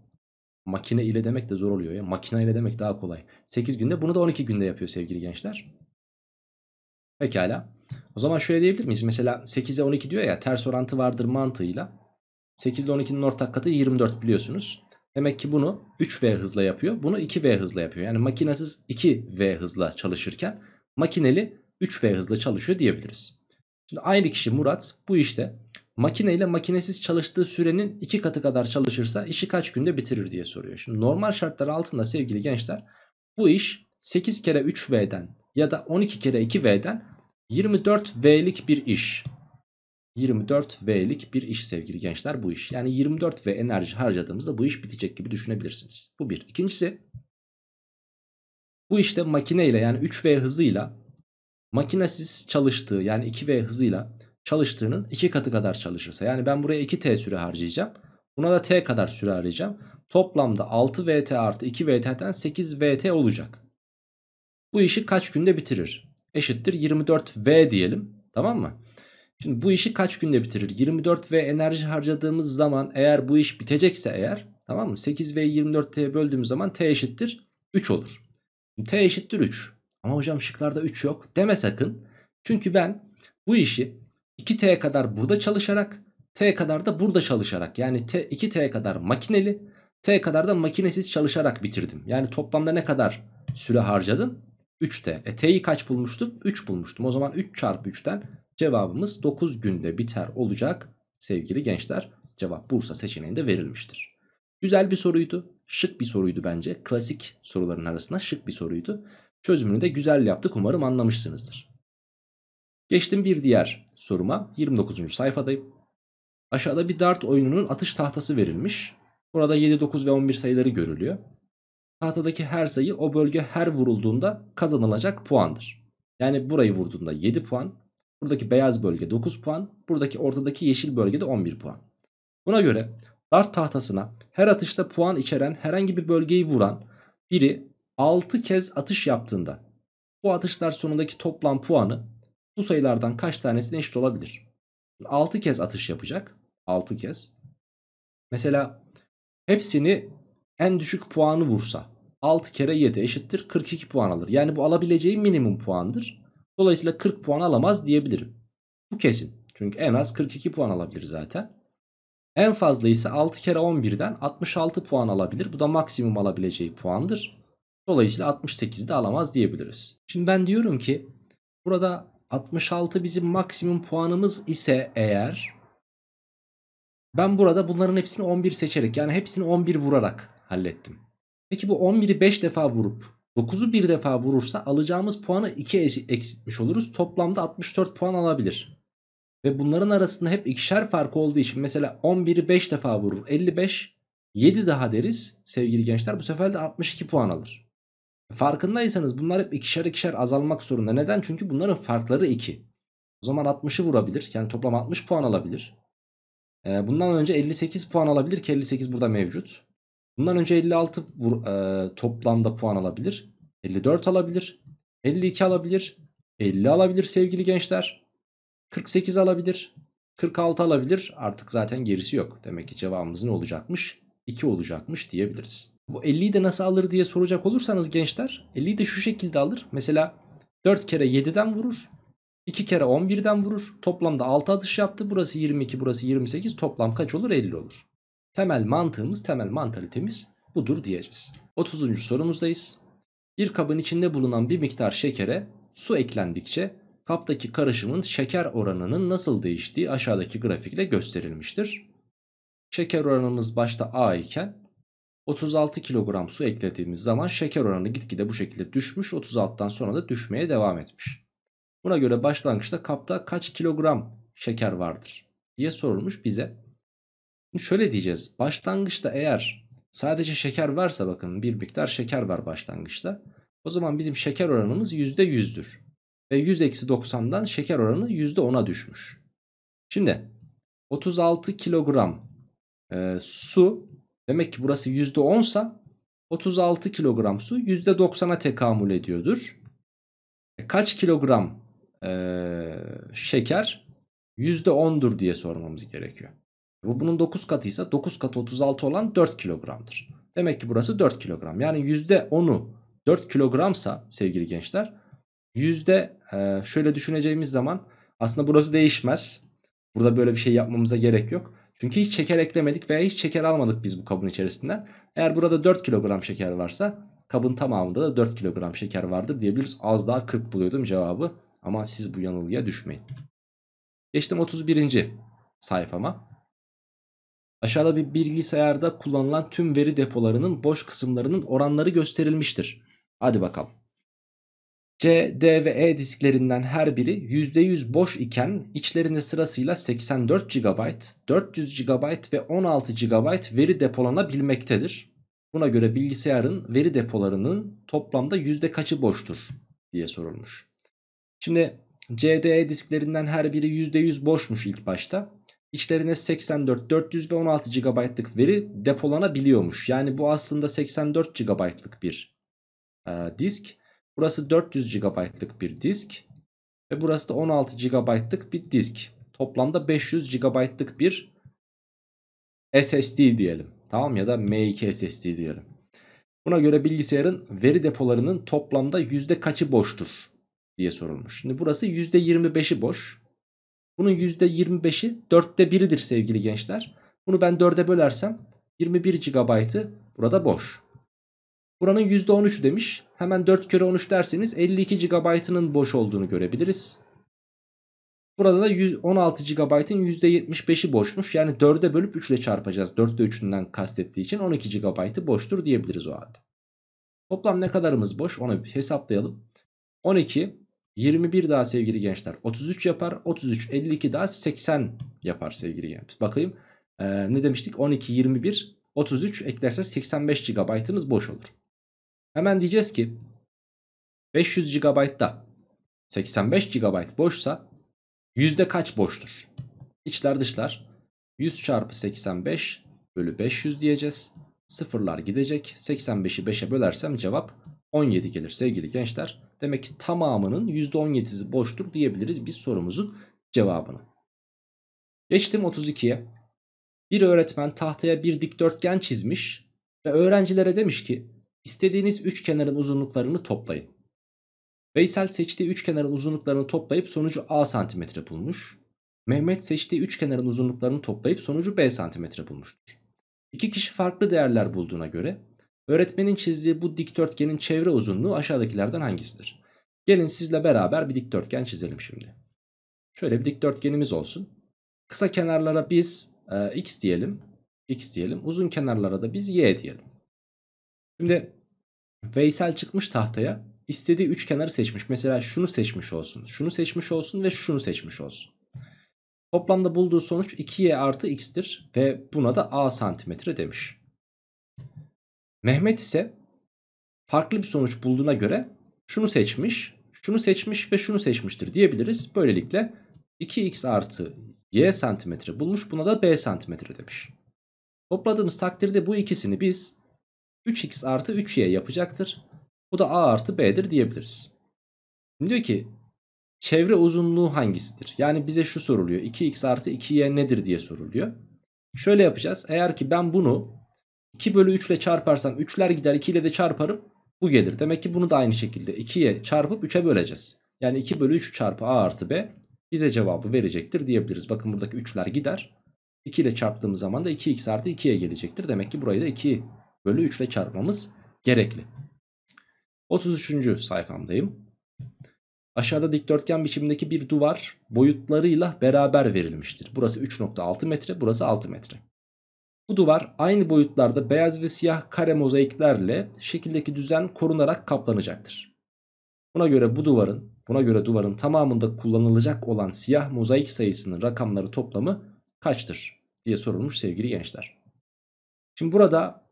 Makine ile demek de zor oluyor ya. Makine ile demek daha kolay. 8 günde bunu da 12 günde yapıyor sevgili gençler. Pekala. O zaman şöyle diyebilir miyiz? Mesela 8'e 12 diyor ya ters orantı vardır mantığıyla. 8 ile 12'nin ortak katı 24 biliyorsunuz. Demek ki bunu 3V hızla yapıyor. Bunu 2V hızla yapıyor. Yani makinesiz 2V hızla çalışırken makineli 3V hızla çalışıyor diyebiliriz. Şimdi aynı kişi Murat bu işte makineyle makinesiz çalıştığı sürenin 2 katı kadar çalışırsa işi kaç günde bitirir diye soruyor. Şimdi normal şartlar altında sevgili gençler bu iş 8 kere 3V'den ya da 12 kere 2V'den 24V'lik bir iş. 24V'lik bir iş sevgili gençler bu iş. Yani 24V enerji harcadığımızda bu iş bitecek gibi düşünebilirsiniz. Bu bir. İkincisi bu işte makineyle yani 3V hızıyla makinesiz çalıştığı yani 2V hızıyla çalıştığının 2 katı kadar çalışırsa. Yani ben buraya 2T süre harcayacağım. Buna da T kadar süre harcayacağım. Toplamda 6VT artı 2VT'den 8VT olacak. Bu işi kaç günde bitirir? Eşittir 24V diyelim. Tamam mı? Şimdi bu işi kaç günde bitirir? 24 ve enerji harcadığımız zaman eğer bu iş bitecekse eğer tamam mı? 8 ve 24T'ye böldüğümüz zaman T eşittir 3 olur. T eşittir 3. Ama hocam şıklarda 3 yok deme sakın. Çünkü ben bu işi 2T kadar burada çalışarak T kadar da burada çalışarak yani T, 2T kadar makineli T kadar da makinesiz çalışarak bitirdim. Yani toplamda ne kadar süre harcadım? 3T. E T'yi kaç bulmuştum? 3 bulmuştum. O zaman 3 çarpı 3'ten Cevabımız 9 günde biter olacak sevgili gençler. Cevap Bursa seçeneğinde verilmiştir. Güzel bir soruydu. Şık bir soruydu bence. Klasik soruların arasında şık bir soruydu. Çözümünü de güzel yaptık. Umarım anlamışsınızdır. Geçtim bir diğer soruma. 29. sayfadayım. Aşağıda bir dart oyununun atış tahtası verilmiş. Burada 7, 9 ve 11 sayıları görülüyor. Tahtadaki her sayı o bölge her vurulduğunda kazanılacak puandır. Yani burayı vurduğunda 7 puan, Buradaki beyaz bölge 9 puan. Buradaki ortadaki yeşil bölgede 11 puan. Buna göre dart tahtasına her atışta puan içeren herhangi bir bölgeyi vuran biri 6 kez atış yaptığında bu atışlar sonundaki toplam puanı bu sayılardan kaç tanesine eşit olabilir? 6 kez atış yapacak. 6 kez. Mesela hepsini en düşük puanı vursa 6 kere 7 eşittir 42 puan alır. Yani bu alabileceği minimum puandır. Dolayısıyla 40 puan alamaz diyebilirim. Bu kesin. Çünkü en az 42 puan alabilir zaten. En fazla ise 6 kere 11'den 66 puan alabilir. Bu da maksimum alabileceği puandır. Dolayısıyla 68 de alamaz diyebiliriz. Şimdi ben diyorum ki burada 66 bizim maksimum puanımız ise eğer ben burada bunların hepsini 11 seçerek yani hepsini 11 vurarak hallettim. Peki bu 11'i 5 defa vurup 9'u bir defa vurursa alacağımız puanı 2 eksiltmiş oluruz. Toplamda 64 puan alabilir. Ve bunların arasında hep ikişer farkı olduğu için mesela 11'i 5 defa vurur 55. 7 daha deriz sevgili gençler bu sefer de 62 puan alır. Farkındaysanız bunlar hep ikişer ikişer azalmak zorunda. Neden? Çünkü bunların farkları 2. O zaman 60'ı vurabilir. Yani toplam 60 puan alabilir. Ee, bundan önce 58 puan alabilir ki 58 burada mevcut. Bundan önce 56 vur, e, toplamda puan alabilir. 54 alabilir. 52 alabilir. 50 alabilir sevgili gençler. 48 alabilir. 46 alabilir. Artık zaten gerisi yok. Demek ki cevabımız ne olacakmış? 2 olacakmış diyebiliriz. Bu 50'yi de nasıl alır diye soracak olursanız gençler 50'yi de şu şekilde alır. Mesela 4 kere 7'den vurur. 2 kere 11'den vurur. Toplamda 6 atış yaptı. Burası 22, burası 28. Toplam kaç olur? 50 olur. Temel mantığımız, temel mantalitemiz budur diyeceğiz. 30. sorumuzdayız. Bir kabın içinde bulunan bir miktar şekere su eklendikçe kaptaki karışımın şeker oranının nasıl değiştiği aşağıdaki grafikle gösterilmiştir. Şeker oranımız başta A iken 36 kilogram su eklediğimiz zaman şeker oranı gitgide bu şekilde düşmüş 36'dan sonra da düşmeye devam etmiş. Buna göre başlangıçta kapta kaç kilogram şeker vardır diye sorulmuş bize. Şöyle diyeceğiz. Başlangıçta eğer sadece şeker varsa bakın bir miktar şeker var başlangıçta. O zaman bizim şeker oranımız %100'dür. Ve 100 90'dan şeker oranı %10'a düşmüş. Şimdi 36 kilogram e, su demek ki burası %10 sa 36 kilogram su %90'a tekamül ediyordur. E, kaç kilogram e, şeker %10'dur diye sormamız gerekiyor. Bu bunun 9 katıysa 9 katı 36 olan 4 kilogramdır. Demek ki burası 4 kilogram. Yani %10'u 4 kilogramsa sevgili gençler yüzde e, şöyle düşüneceğimiz zaman aslında burası değişmez. Burada böyle bir şey yapmamıza gerek yok. Çünkü hiç şeker eklemedik veya hiç şeker almadık biz bu kabın içerisinden. Eğer burada 4 kilogram şeker varsa kabın tamamında da 4 kilogram şeker vardır diyebiliriz. Az daha 40 buluyordum cevabı ama siz bu yanılgıya düşmeyin. Geçtim 31. sayfama. Aşağıda bir bilgisayarda kullanılan tüm veri depolarının boş kısımlarının oranları gösterilmiştir. Hadi bakalım. C, D ve E disklerinden her biri %100 boş iken içlerinde sırasıyla 84 GB, 400 GB ve 16 GB veri depolanabilmektedir. Buna göre bilgisayarın veri depolarının toplamda yüzde kaçı boştur diye sorulmuş. Şimdi CDE disklerinden her biri %100 boşmuş ilk başta. İçlerine 84, 400 ve 16 GB'lık veri depolanabiliyormuş. Yani bu aslında 84 GB'lık bir e, disk. Burası 400 GB'lık bir disk. Ve burası da 16 GB'lık bir disk. Toplamda 500 GB'lık bir SSD diyelim. Tamam ya da M2 SSD diyelim. Buna göre bilgisayarın veri depolarının toplamda yüzde kaçı boştur diye sorulmuş. Şimdi burası yüzde %25'i boş. Bunun %25'i 4'te 1'idir sevgili gençler. Bunu ben 4'e bölersem 21 GB'ı burada boş. Buranın %13 demiş. Hemen 4 kere 13 derseniz 52 GB'ının boş olduğunu görebiliriz. Burada da 116 GB'ın %75'i boşmuş. Yani 4'e bölüp 3 ile çarpacağız. 4'te 3'ünden kastettiği için 12 GB boştur diyebiliriz o halde. Toplam ne kadarımız boş onu hesaplayalım. 12 21 daha sevgili gençler 33 yapar. 33 52 daha 80 yapar sevgili gençler. Bakayım ee, ne demiştik 12 21 33 eklerse 85 GB'ımız boş olur. Hemen diyeceğiz ki 500 GB'da 85 GB boşsa yüzde kaç boştur? İçler dışlar 100 çarpı 85 bölü 500 diyeceğiz. Sıfırlar gidecek. 85'i 5'e bölersem cevap 17 gelir sevgili gençler. Demek ki tamamının %17'si boştur diyebiliriz biz sorumuzun cevabını. Geçtim 32'ye. Bir öğretmen tahtaya bir dikdörtgen çizmiş ve öğrencilere demiş ki istediğiniz üç kenarın uzunluklarını toplayın. Veysel seçtiği üç kenarın uzunluklarını toplayıp sonucu A santimetre bulmuş. Mehmet seçtiği üç kenarın uzunluklarını toplayıp sonucu B santimetre bulmuştur. İki kişi farklı değerler bulduğuna göre Öğretmenin çizdiği bu dikdörtgenin çevre uzunluğu aşağıdakilerden hangisidir? Gelin sizle beraber bir dikdörtgen çizelim şimdi. Şöyle bir dikdörtgenimiz olsun. Kısa kenarlara biz e, x diyelim. x diyelim. Uzun kenarlara da biz y diyelim. Şimdi Veysel çıkmış tahtaya. istediği üç kenarı seçmiş. Mesela şunu seçmiş olsun. Şunu seçmiş olsun ve şunu seçmiş olsun. Toplamda bulduğu sonuç 2y artı x'tir. Ve buna da a santimetre demiş. Mehmet ise farklı bir sonuç bulduğuna göre şunu seçmiş, şunu seçmiş ve şunu seçmiştir diyebiliriz. Böylelikle 2x artı y santimetre bulmuş buna da b santimetre demiş. Topladığımız takdirde bu ikisini biz 3x artı 3y yapacaktır. Bu da a artı b'dir diyebiliriz. Şimdi diyor ki çevre uzunluğu hangisidir? Yani bize şu soruluyor 2x artı 2y nedir diye soruluyor. Şöyle yapacağız eğer ki ben bunu 2 bölü 3 ile çarparsam 3'ler gider 2 ile de çarparım bu gelir. Demek ki bunu da aynı şekilde 2'ye çarpıp 3'e böleceğiz. Yani 2 bölü 3 çarpı a artı b bize cevabı verecektir diyebiliriz. Bakın buradaki 3'ler gider. 2 ile çarptığımız zaman da 2x artı 2'ye gelecektir. Demek ki burayı da 2 bölü 3 ile çarpmamız gerekli. 33. sayfamdayım. Aşağıda dikdörtgen biçimindeki bir duvar boyutlarıyla beraber verilmiştir. Burası 3.6 metre, burası 6 metre. Bu duvar aynı boyutlarda beyaz ve siyah kare mozaiklerle şekildeki düzen korunarak kaplanacaktır. Buna göre bu duvarın, buna göre duvarın tamamında kullanılacak olan siyah mozaik sayısının rakamları toplamı kaçtır diye sorulmuş sevgili gençler. Şimdi burada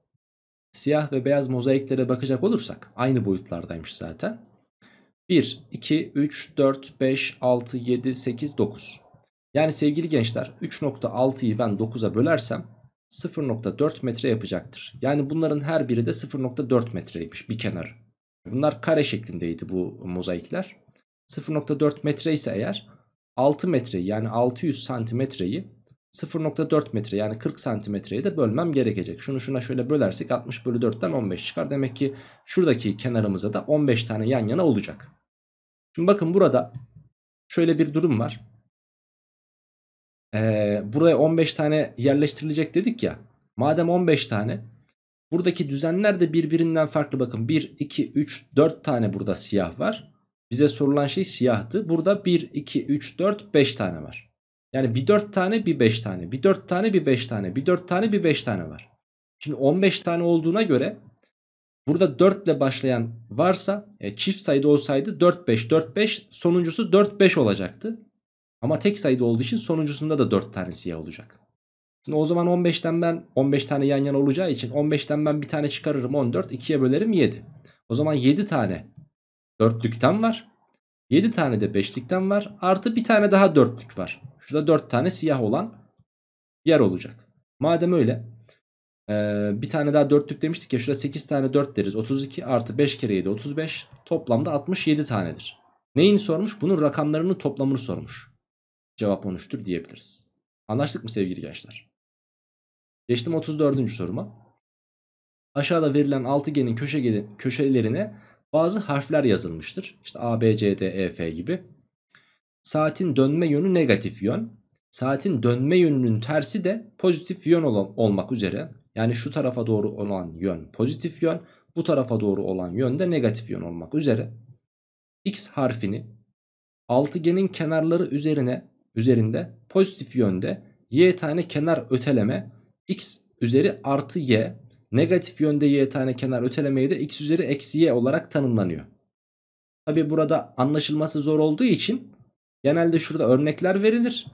siyah ve beyaz mozaiklere bakacak olursak aynı boyutlardaymış zaten. 1, 2, 3, 4, 5, 6, 7, 8, 9. Yani sevgili gençler 3.6'yı ben 9'a bölersem 0.4 metre yapacaktır. Yani bunların her biri de 0.4 metreymiş bir kenarı. Bunlar kare şeklindeydi bu mozaikler. 0.4 metre ise eğer 6 metreyi yani 600 santimetreyi 0.4 metre yani 40 santimetreye de bölmem gerekecek. Şunu şuna şöyle bölersek 60 bölü 4'ten 15 çıkar. Demek ki şuradaki kenarımıza da 15 tane yan yana olacak. Şimdi bakın burada şöyle bir durum var. Ee, buraya 15 tane yerleştirilecek dedik ya. Madem 15 tane buradaki düzenler de birbirinden farklı. Bakın 1, 2, 3, 4 tane burada siyah var. Bize sorulan şey siyahtı. Burada 1, 2, 3, 4, 5 tane var. Yani bir 4 tane bir 5 tane. Bir 4 tane bir 5 tane. Bir 4 tane bir 5 tane var. Şimdi 15 tane olduğuna göre burada 4 ile başlayan varsa e, çift sayıda olsaydı 4 5 4 5 sonuncusu 4 5 olacaktı. Ama tek sayıda olduğu için sonuncusunda da 4 tane siyah olacak. Şimdi o zaman 15'ten ben 15 tane yan yana olacağı için 15'ten ben bir tane çıkarırım 14 2'ye bölerim 7. O zaman 7 tane dörtlükten var. 7 tane de beşlikten var. Artı bir tane daha dörtlük var. Şurada 4 tane siyah olan yer olacak. Madem öyle e, bir tane daha dörtlük demiştik ya şurada 8 tane 4 deriz. 32 artı 5 kere 7 35 toplamda 67 tanedir. Neyini sormuş? Bunun rakamlarının toplamını sormuş cevap 13'tür diyebiliriz. Anlaştık mı sevgili gençler? Geçtim 34. soruma. Aşağıda verilen altıgenin köşe, köşelerine bazı harfler yazılmıştır. İşte A, B, C, D, E, F gibi. Saatin dönme yönü negatif yön. Saatin dönme yönünün tersi de pozitif yön olan, olmak üzere. Yani şu tarafa doğru olan yön pozitif yön. Bu tarafa doğru olan yön de negatif yön olmak üzere. X harfini altıgenin kenarları üzerine üzerinde pozitif yönde y tane kenar öteleme x üzeri artı y negatif yönde y tane kenar ötelemeyi de x üzeri eksi y olarak tanımlanıyor. Tabi burada anlaşılması zor olduğu için genelde şurada örnekler verilir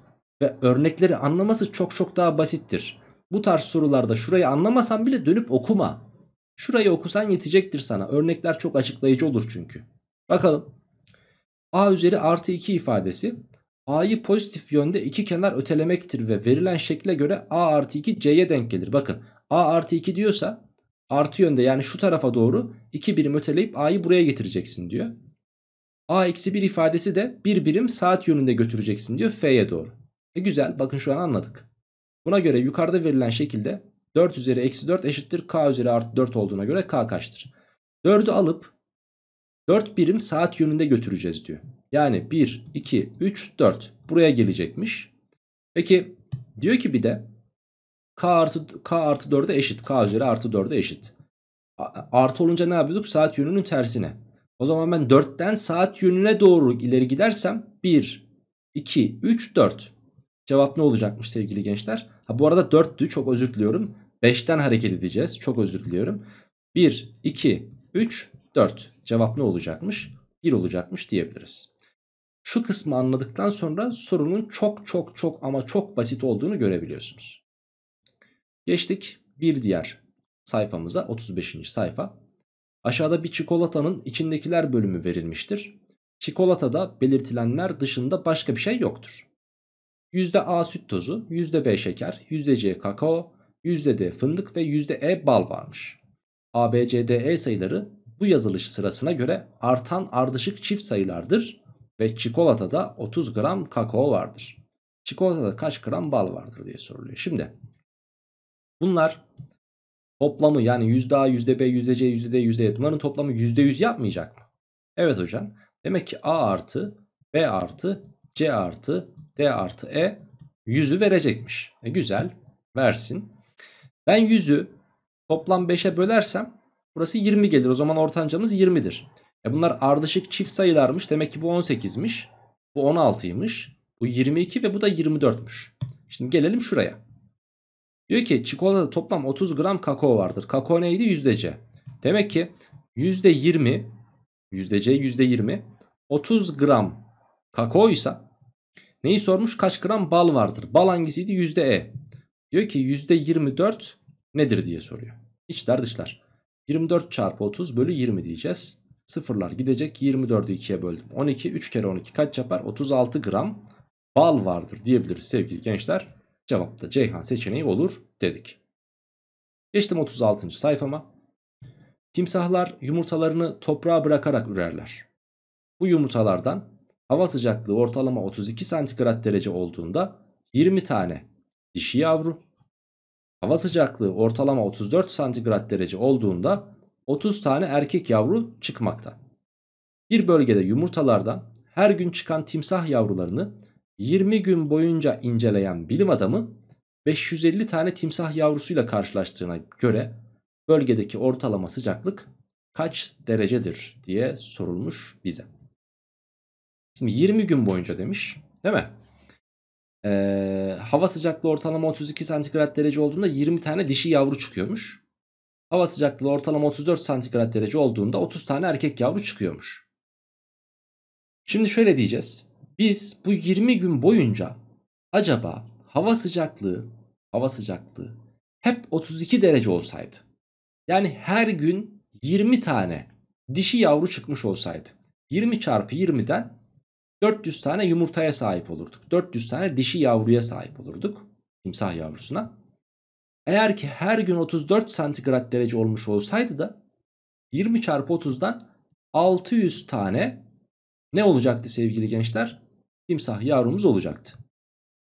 ve örnekleri anlaması çok çok daha basittir. Bu tarz sorularda şurayı anlamasan bile dönüp okuma. Şurayı okusan yetecektir sana. Örnekler çok açıklayıcı olur çünkü. Bakalım. A üzeri artı 2 ifadesi A'yı pozitif yönde iki kenar ötelemektir ve verilen şekle göre A artı 2 C'ye denk gelir. Bakın A artı 2 diyorsa artı yönde yani şu tarafa doğru 2 birim öteleyip A'yı buraya getireceksin diyor. A eksi 1 ifadesi de 1 bir birim saat yönünde götüreceksin diyor F'ye doğru. E güzel bakın şu an anladık. Buna göre yukarıda verilen şekilde 4 üzeri eksi 4 eşittir K üzeri artı 4 olduğuna göre K kaçtır? 4'ü alıp 4 birim saat yönünde götüreceğiz diyor. Yani 1, 2, 3, 4 buraya gelecekmiş. Peki diyor ki bir de k artı, k artı 4'e eşit. K üzeri artı 4'e eşit. Artı olunca ne yapıyorduk? Saat yönünün tersine. O zaman ben 4'ten saat yönüne doğru ileri gidersem 1, 2, 3, 4. Cevap ne olacakmış sevgili gençler? Ha bu arada 4'tü çok özür diliyorum. 5'ten hareket edeceğiz. Çok özür diliyorum. 1, 2, 3, 4. Cevap ne olacakmış? 1 olacakmış diyebiliriz. Şu kısmı anladıktan sonra sorunun çok çok çok ama çok basit olduğunu görebiliyorsunuz. Geçtik bir diğer sayfamıza 35. sayfa. Aşağıda bir çikolatanın içindekiler bölümü verilmiştir. Çikolatada belirtilenler dışında başka bir şey yoktur. %A süt tozu, %B şeker, %C kakao, %D fındık ve %E bal varmış. A, B, C, D, E sayıları bu yazılış sırasına göre artan ardışık çift sayılardır ve çikolatada 30 gram kakao vardır. Çikolatada kaç gram bal vardır diye soruluyor. Şimdi bunlar toplamı yani yüzde A, yüzde B, yüzde C, yüzde D, yüzde Y e, bunların toplamı yüzde yüz yapmayacak mı? Evet hocam. Demek ki A artı B artı C artı D artı E yüzü verecekmiş. E güzel versin. Ben yüzü toplam 5'e bölersem Burası 20 gelir. O zaman ortancamız 20'dir. E bunlar ardışık çift sayılarmış. Demek ki bu 18'miş. Bu 16'ymış. Bu 22 ve bu da 24'müş. Şimdi gelelim şuraya. Diyor ki çikolatada toplam 30 gram kakao vardır. Kakao neydi? Yüzdece. Demek ki yüzde 20 yüzdece yüzde 20 30 gram kakaoysa neyi sormuş? Kaç gram bal vardır? Bal hangisiydi? Yüzde E. Diyor ki yüzde 24 nedir diye soruyor. İçler dışlar. 24 çarpı 30 bölü 20 diyeceğiz. Sıfırlar gidecek 24'ü 2'ye böldüm. 12 3 kere 12 kaç yapar? 36 gram bal vardır diyebiliriz sevgili gençler. Cevap da Ceyhan seçeneği olur dedik. Geçtim 36. sayfama. Timsahlar yumurtalarını toprağa bırakarak ürerler. Bu yumurtalardan hava sıcaklığı ortalama 32 santigrat derece olduğunda 20 tane dişi yavru Hava sıcaklığı ortalama 34 santigrat derece olduğunda 30 tane erkek yavru çıkmakta. Bir bölgede yumurtalardan her gün çıkan timsah yavrularını 20 gün boyunca inceleyen bilim adamı 550 tane timsah yavrusuyla karşılaştığına göre bölgedeki ortalama sıcaklık kaç derecedir diye sorulmuş bize. Şimdi 20 gün boyunca demiş değil mi? Ee, hava sıcaklığı ortalama 32 santigrat derece olduğunda 20 tane dişi yavru çıkıyormuş. Hava sıcaklığı ortalama 34 santigrat derece olduğunda 30 tane erkek yavru çıkıyormuş. Şimdi şöyle diyeceğiz. Biz bu 20 gün boyunca acaba hava sıcaklığı hava sıcaklığı hep 32 derece olsaydı. Yani her gün 20 tane dişi yavru çıkmış olsaydı. 20 çarpı 20'den 400 tane yumurtaya sahip olurduk. 400 tane dişi yavruya sahip olurduk. Timsah yavrusuna. Eğer ki her gün 34 santigrat derece olmuş olsaydı da 20 çarpı 30'dan 600 tane ne olacaktı sevgili gençler? Timsah yavrumuz olacaktı.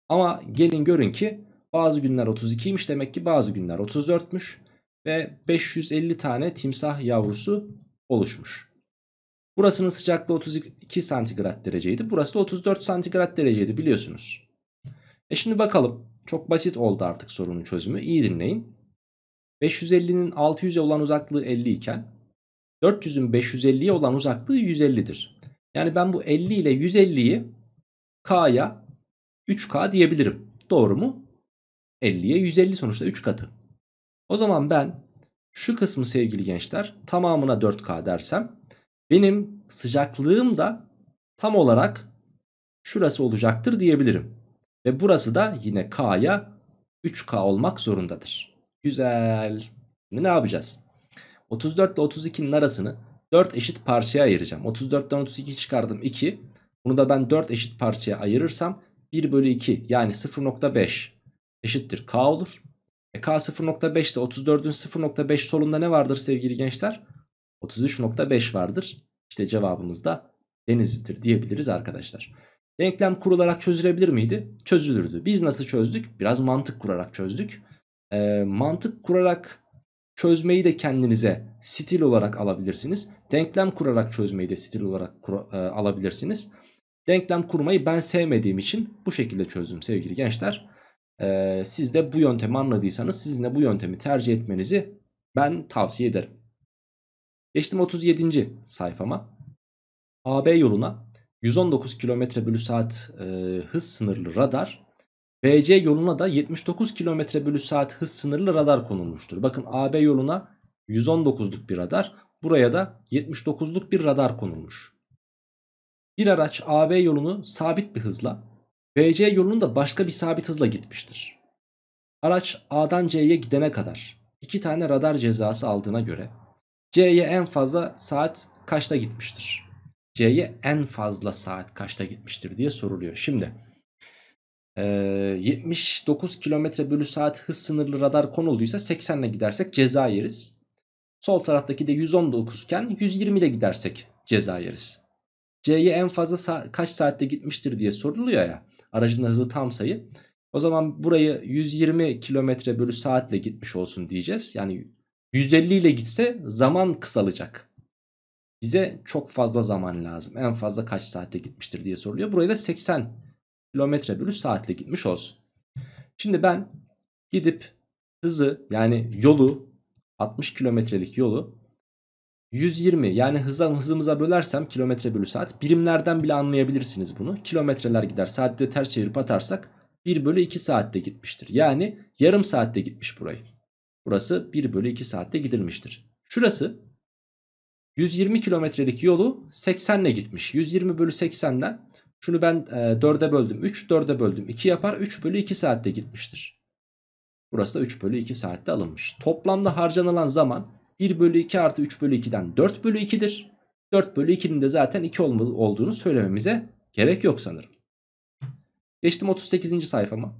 Ama gelin görün ki bazı günler 32'ymiş demek ki bazı günler 34'müş ve 550 tane timsah yavrusu oluşmuş. Burasının sıcaklığı 32 santigrat dereceydi. Burası da 34 santigrat dereceydi biliyorsunuz. E şimdi bakalım. Çok basit oldu artık sorunun çözümü. İyi dinleyin. 550'nin 600'e olan uzaklığı 50 iken 400'ün 550'ye olan uzaklığı 150'dir. Yani ben bu 50 ile 150'yi K'ya 3K diyebilirim. Doğru mu? 50'ye 150 sonuçta 3 katı. O zaman ben şu kısmı sevgili gençler tamamına 4K dersem benim sıcaklığım da tam olarak şurası olacaktır diyebilirim. Ve burası da yine K'ya 3K olmak zorundadır. Güzel. Şimdi ne yapacağız? 34 ile 32'nin arasını 4 eşit parçaya ayıracağım. 34'ten 32 çıkardım 2. Bunu da ben 4 eşit parçaya ayırırsam 1 bölü 2 yani 0.5 eşittir K olur. E K 0.5 ise 34'ün 0.5 solunda ne vardır sevgili gençler? 33.5 vardır. İşte cevabımız da Denizli'dir diyebiliriz arkadaşlar. Denklem kurularak çözülebilir miydi? Çözülürdü. Biz nasıl çözdük? Biraz mantık kurarak çözdük. E, mantık kurarak çözmeyi de kendinize stil olarak alabilirsiniz. Denklem kurarak çözmeyi de stil olarak kura, e, alabilirsiniz. Denklem kurmayı ben sevmediğim için bu şekilde çözdüm sevgili gençler. E, siz de bu yöntemi anladıysanız sizin de bu yöntemi tercih etmenizi ben tavsiye ederim. Geçtim 37. sayfama. AB yoluna 119 km bölü saat e, hız sınırlı radar. BC yoluna da 79 km bölü saat hız sınırlı radar konulmuştur. Bakın AB yoluna 119'luk bir radar. Buraya da 79'luk bir radar konulmuş. Bir araç AB yolunu sabit bir hızla, BC yolunu da başka bir sabit hızla gitmiştir. Araç A'dan C'ye gidene kadar iki tane radar cezası aldığına göre C'ye en fazla saat kaçta gitmiştir? C'ye en fazla saat kaçta gitmiştir diye soruluyor. Şimdi 79 e, km bölü saat hız sınırlı radar konulduysa 80 ile gidersek ceza yeriz. Sol taraftaki de 119 iken 120 ile gidersek ceza yeriz. C'ye en fazla sa kaç saatte gitmiştir diye soruluyor ya. Aracın hızı tam sayı. O zaman burayı 120 km bölü saatle gitmiş olsun diyeceğiz. Yani 150 ile gitse zaman kısalacak. Bize çok fazla zaman lazım. En fazla kaç saatte gitmiştir diye soruluyor. Buraya da 80 kilometre bölü saatle gitmiş olsun. Şimdi ben gidip hızı yani yolu 60 kilometrelik yolu 120 yani hıza hızımıza bölersem kilometre bölü saat birimlerden bile anlayabilirsiniz bunu. Kilometreler gider saatte ters çevirip atarsak 1 bölü 2 saatte gitmiştir. Yani yarım saatte gitmiş burayı. Burası 1 bölü 2 saatte gidilmiştir. Şurası 120 kilometrelik yolu 80 ile gitmiş. 120 bölü 80'den şunu ben 4'e böldüm 3, 4'e böldüm 2 yapar 3 bölü 2 saatte gitmiştir. Burası da 3 bölü 2 saatte alınmış. Toplamda harcanılan zaman 1 bölü 2 artı 3 bölü 2'den 4 bölü 2'dir. 4 bölü 2'nin de zaten 2 olduğunu söylememize gerek yok sanırım. Geçtim 38. sayfama.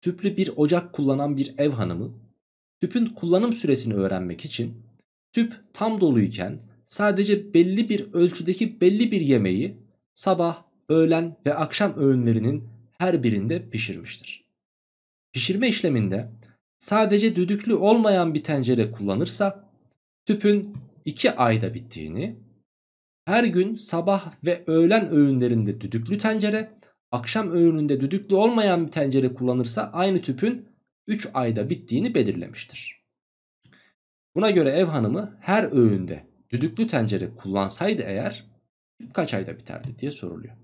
Tüplü bir ocak kullanan bir ev hanımı Tüpün kullanım süresini öğrenmek için tüp tam doluyken sadece belli bir ölçüdeki belli bir yemeği sabah, öğlen ve akşam öğünlerinin her birinde pişirmiştir. Pişirme işleminde sadece düdüklü olmayan bir tencere kullanırsa tüpün 2 ayda bittiğini, her gün sabah ve öğlen öğünlerinde düdüklü tencere, akşam öğününde düdüklü olmayan bir tencere kullanırsa aynı tüpün 3 ayda bittiğini belirlemiştir. Buna göre ev hanımı her öğünde düdüklü tencere kullansaydı eğer kaç ayda biterdi diye soruluyor.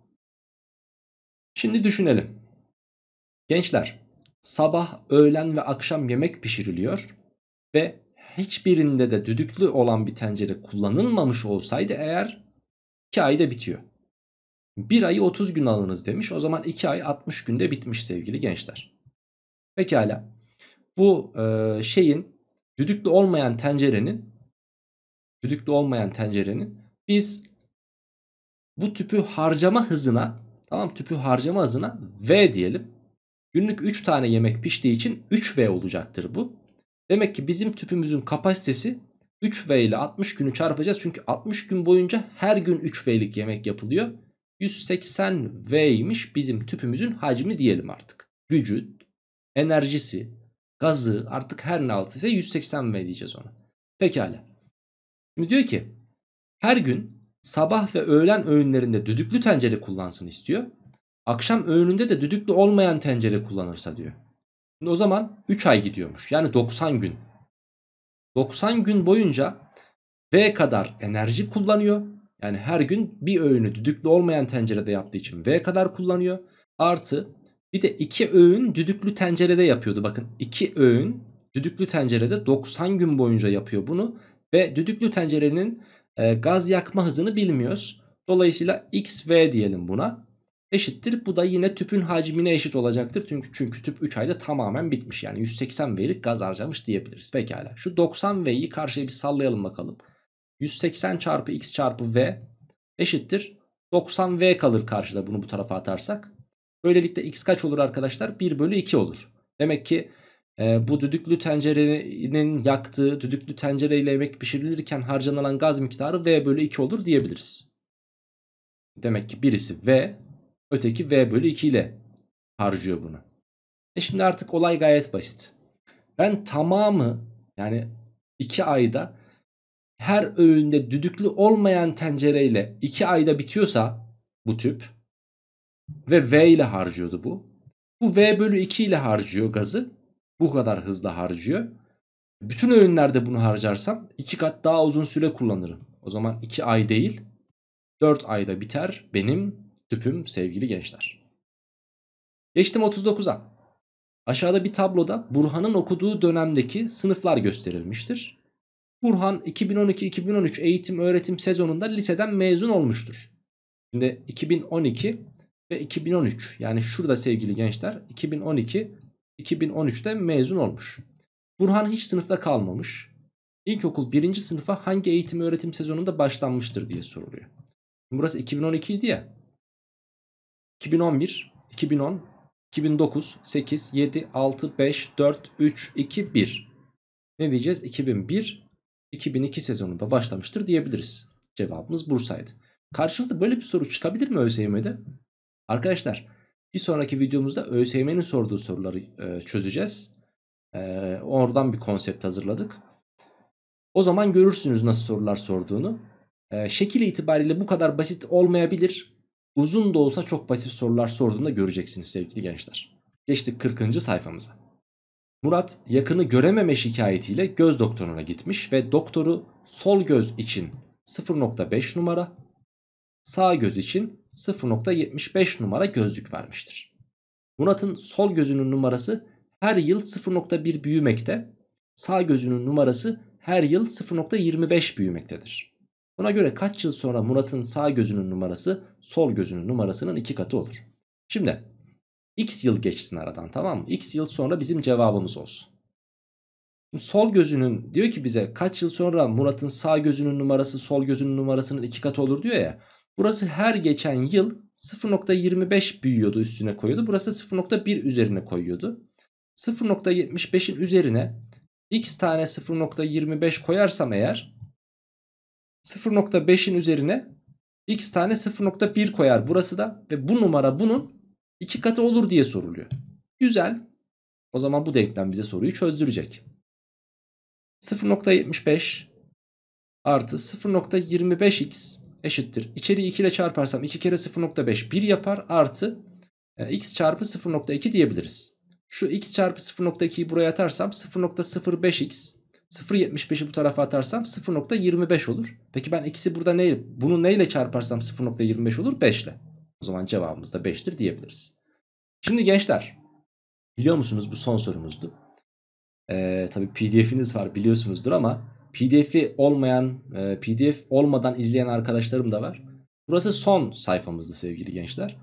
Şimdi düşünelim. Gençler sabah, öğlen ve akşam yemek pişiriliyor ve hiçbirinde de düdüklü olan bir tencere kullanılmamış olsaydı eğer 2 ayda bitiyor. 1 ayı 30 gün alınız demiş. O zaman 2 ay 60 günde bitmiş sevgili gençler. Pekala bu e, şeyin düdüklü olmayan tencerenin düdüklü olmayan tencerenin biz bu tüpü harcama hızına tamam tüpü harcama hızına V diyelim. Günlük 3 tane yemek piştiği için 3V olacaktır bu. Demek ki bizim tüpümüzün kapasitesi 3V ile 60 günü çarpacağız. Çünkü 60 gün boyunca her gün 3V'lik yemek yapılıyor. 180V'ymiş bizim tüpümüzün hacmi diyelim artık. Gücü, enerjisi, gazı artık her ne altıysa 180 V diyeceğiz ona. Pekala. Şimdi diyor ki her gün sabah ve öğlen öğünlerinde düdüklü tencere kullansın istiyor. Akşam öğününde de düdüklü olmayan tencere kullanırsa diyor. Şimdi o zaman 3 ay gidiyormuş. Yani 90 gün. 90 gün boyunca V kadar enerji kullanıyor. Yani her gün bir öğünü düdüklü olmayan tencerede yaptığı için V kadar kullanıyor. Artı bir de iki öğün düdüklü tencerede yapıyordu. Bakın iki öğün düdüklü tencerede 90 gün boyunca yapıyor bunu. Ve düdüklü tencerenin e, gaz yakma hızını bilmiyoruz. Dolayısıyla XV diyelim buna. Eşittir. Bu da yine tüpün hacmine eşit olacaktır. Çünkü, çünkü tüp 3 ayda tamamen bitmiş. Yani 180 V'lik gaz harcamış diyebiliriz. Pekala. Şu 90 V'yi karşıya bir sallayalım bakalım. 180 çarpı X çarpı V eşittir. 90 V kalır karşıda bunu bu tarafa atarsak. Böylelikle x kaç olur arkadaşlar? 1 bölü 2 olur. Demek ki e, bu düdüklü tencerenin yaktığı düdüklü tencereyle yemek pişirilirken harcanan gaz miktarı V bölü 2 olur diyebiliriz. Demek ki birisi V öteki V bölü 2 ile harcıyor bunu. E şimdi artık olay gayet basit. Ben tamamı yani 2 ayda her öğünde düdüklü olmayan tencereyle 2 ayda bitiyorsa bu tüp ve V ile harcıyordu bu. Bu V bölü 2 ile harcıyor gazı. Bu kadar hızla harcıyor. Bütün öğünlerde bunu harcarsam 2 kat daha uzun süre kullanırım. O zaman 2 ay değil 4 ayda biter benim tüpüm sevgili gençler. Geçtim 39'a. Aşağıda bir tabloda Burhan'ın okuduğu dönemdeki sınıflar gösterilmiştir. Burhan 2012-2013 eğitim öğretim sezonunda liseden mezun olmuştur. Şimdi 2012 ve 2013. Yani şurada sevgili gençler 2012 2013'te mezun olmuş. Burhan hiç sınıfta kalmamış. İlkokul birinci sınıfa hangi eğitim öğretim sezonunda başlanmıştır diye soruluyor. Burası 2012 idi ya. 2011, 2010, 2009, 8, 7, 6, 5, 4, 3, 2, 1. Ne diyeceğiz? 2001, 2002 sezonunda başlamıştır diyebiliriz. Cevabımız Bursa'ydı. Karşınızda böyle bir soru çıkabilir mi ÖSYM'de? Arkadaşlar bir sonraki videomuzda ÖSYM'nin sorduğu soruları e, çözeceğiz. E, oradan bir konsept hazırladık. O zaman görürsünüz nasıl sorular sorduğunu. E, şekil itibariyle bu kadar basit olmayabilir. Uzun da olsa çok basit sorular sorduğunda göreceksiniz sevgili gençler. Geçtik 40. sayfamıza. Murat yakını görememe şikayetiyle göz doktoruna gitmiş ve doktoru sol göz için 0.5 numara, sağ göz için 0.75 numara gözlük vermiştir. Murat'ın sol gözünün numarası her yıl 0.1 büyümekte, sağ gözünün numarası her yıl 0.25 büyümektedir. Buna göre kaç yıl sonra Murat'ın sağ gözünün numarası sol gözünün numarasının iki katı olur. Şimdi x yıl geçsin aradan tamam mı? x yıl sonra bizim cevabımız olsun. sol gözünün diyor ki bize kaç yıl sonra Murat'ın sağ gözünün numarası sol gözünün numarasının iki katı olur diyor ya. Burası her geçen yıl 0.25 büyüyordu üstüne koyuyordu. Burası 0.1 üzerine koyuyordu. 0.75'in üzerine x tane 0.25 koyarsam eğer 0.5'in üzerine x tane 0.1 koyar burası da ve bu numara bunun iki katı olur diye soruluyor. Güzel. O zaman bu denklem bize soruyu çözdürecek. 0.75 artı 0.25x eşittir. İçeriği 2 ile çarparsam 2 kere 0.5 1 yapar artı e, x çarpı 0.2 diyebiliriz. Şu x çarpı 0.2'yi buraya atarsam 0.05x 0.75'i bu tarafa atarsam 0.25 olur. Peki ben x'i burada neyle, bunu neyle çarparsam 0.25 olur? 5 ile. O zaman cevabımız da 5'tir diyebiliriz. Şimdi gençler biliyor musunuz bu son sorumuzdu. Ee, tabii pdf'iniz var biliyorsunuzdur ama PDF'i olmayan, e, PDF olmadan izleyen arkadaşlarım da var. Burası son sayfamızdı sevgili gençler.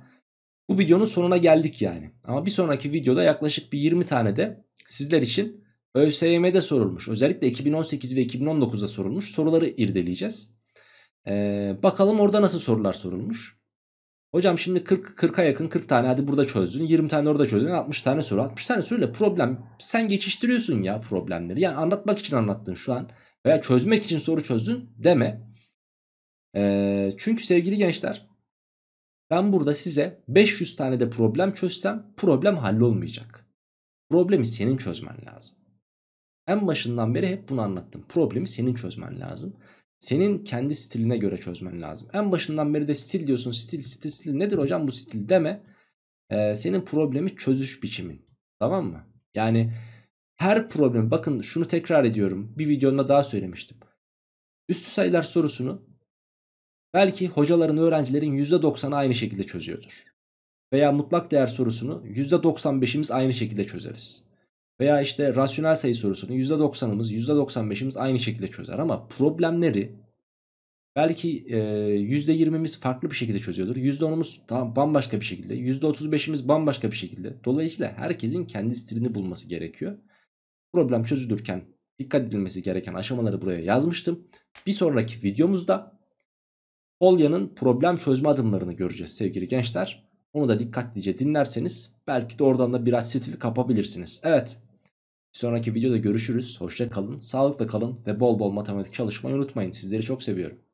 Bu videonun sonuna geldik yani. Ama bir sonraki videoda yaklaşık bir 20 tane de sizler için ÖSYM'de sorulmuş. Özellikle 2018 ve 2019'da sorulmuş soruları irdeleyeceğiz. Ee, bakalım orada nasıl sorular sorulmuş. Hocam şimdi 40 40'a yakın 40 tane hadi burada çözdün. 20 tane orada çözdün. 60 tane soru. 60 tane soruyla problem sen geçiştiriyorsun ya problemleri. Yani anlatmak için anlattın şu an veya çözmek için soru çözdün deme. E, çünkü sevgili gençler ben burada size 500 tane de problem çözsem problem hallolmayacak. Problemi senin çözmen lazım. En başından beri hep bunu anlattım. Problemi senin çözmen lazım. Senin kendi stiline göre çözmen lazım. En başından beri de stil diyorsun. Stil, stil, stil. Nedir hocam bu stil deme. Ee, senin problemi çözüş biçimin. Tamam mı? Yani her problem bakın şunu tekrar ediyorum. Bir videomda daha söylemiştim. Üstü sayılar sorusunu belki hocaların öğrencilerin %90'ı aynı şekilde çözüyordur. Veya mutlak değer sorusunu %95'imiz aynı şekilde çözeriz. Veya işte rasyonel sayı sorusunu %90'ımız %95'imiz aynı şekilde çözer ama problemleri belki e, %20'miz farklı bir şekilde çözüyordur. %10'umuz tam bambaşka bir şekilde, %35'imiz bambaşka bir şekilde. Dolayısıyla herkesin kendi stilini bulması gerekiyor problem çözülürken dikkat edilmesi gereken aşamaları buraya yazmıştım. Bir sonraki videomuzda Polya'nın problem çözme adımlarını göreceğiz sevgili gençler. Onu da dikkatlice dinlerseniz belki de oradan da biraz stil kapabilirsiniz. Evet bir sonraki videoda görüşürüz. Hoşçakalın, kalın, sağlıkla kalın ve bol bol matematik çalışmayı unutmayın. Sizleri çok seviyorum.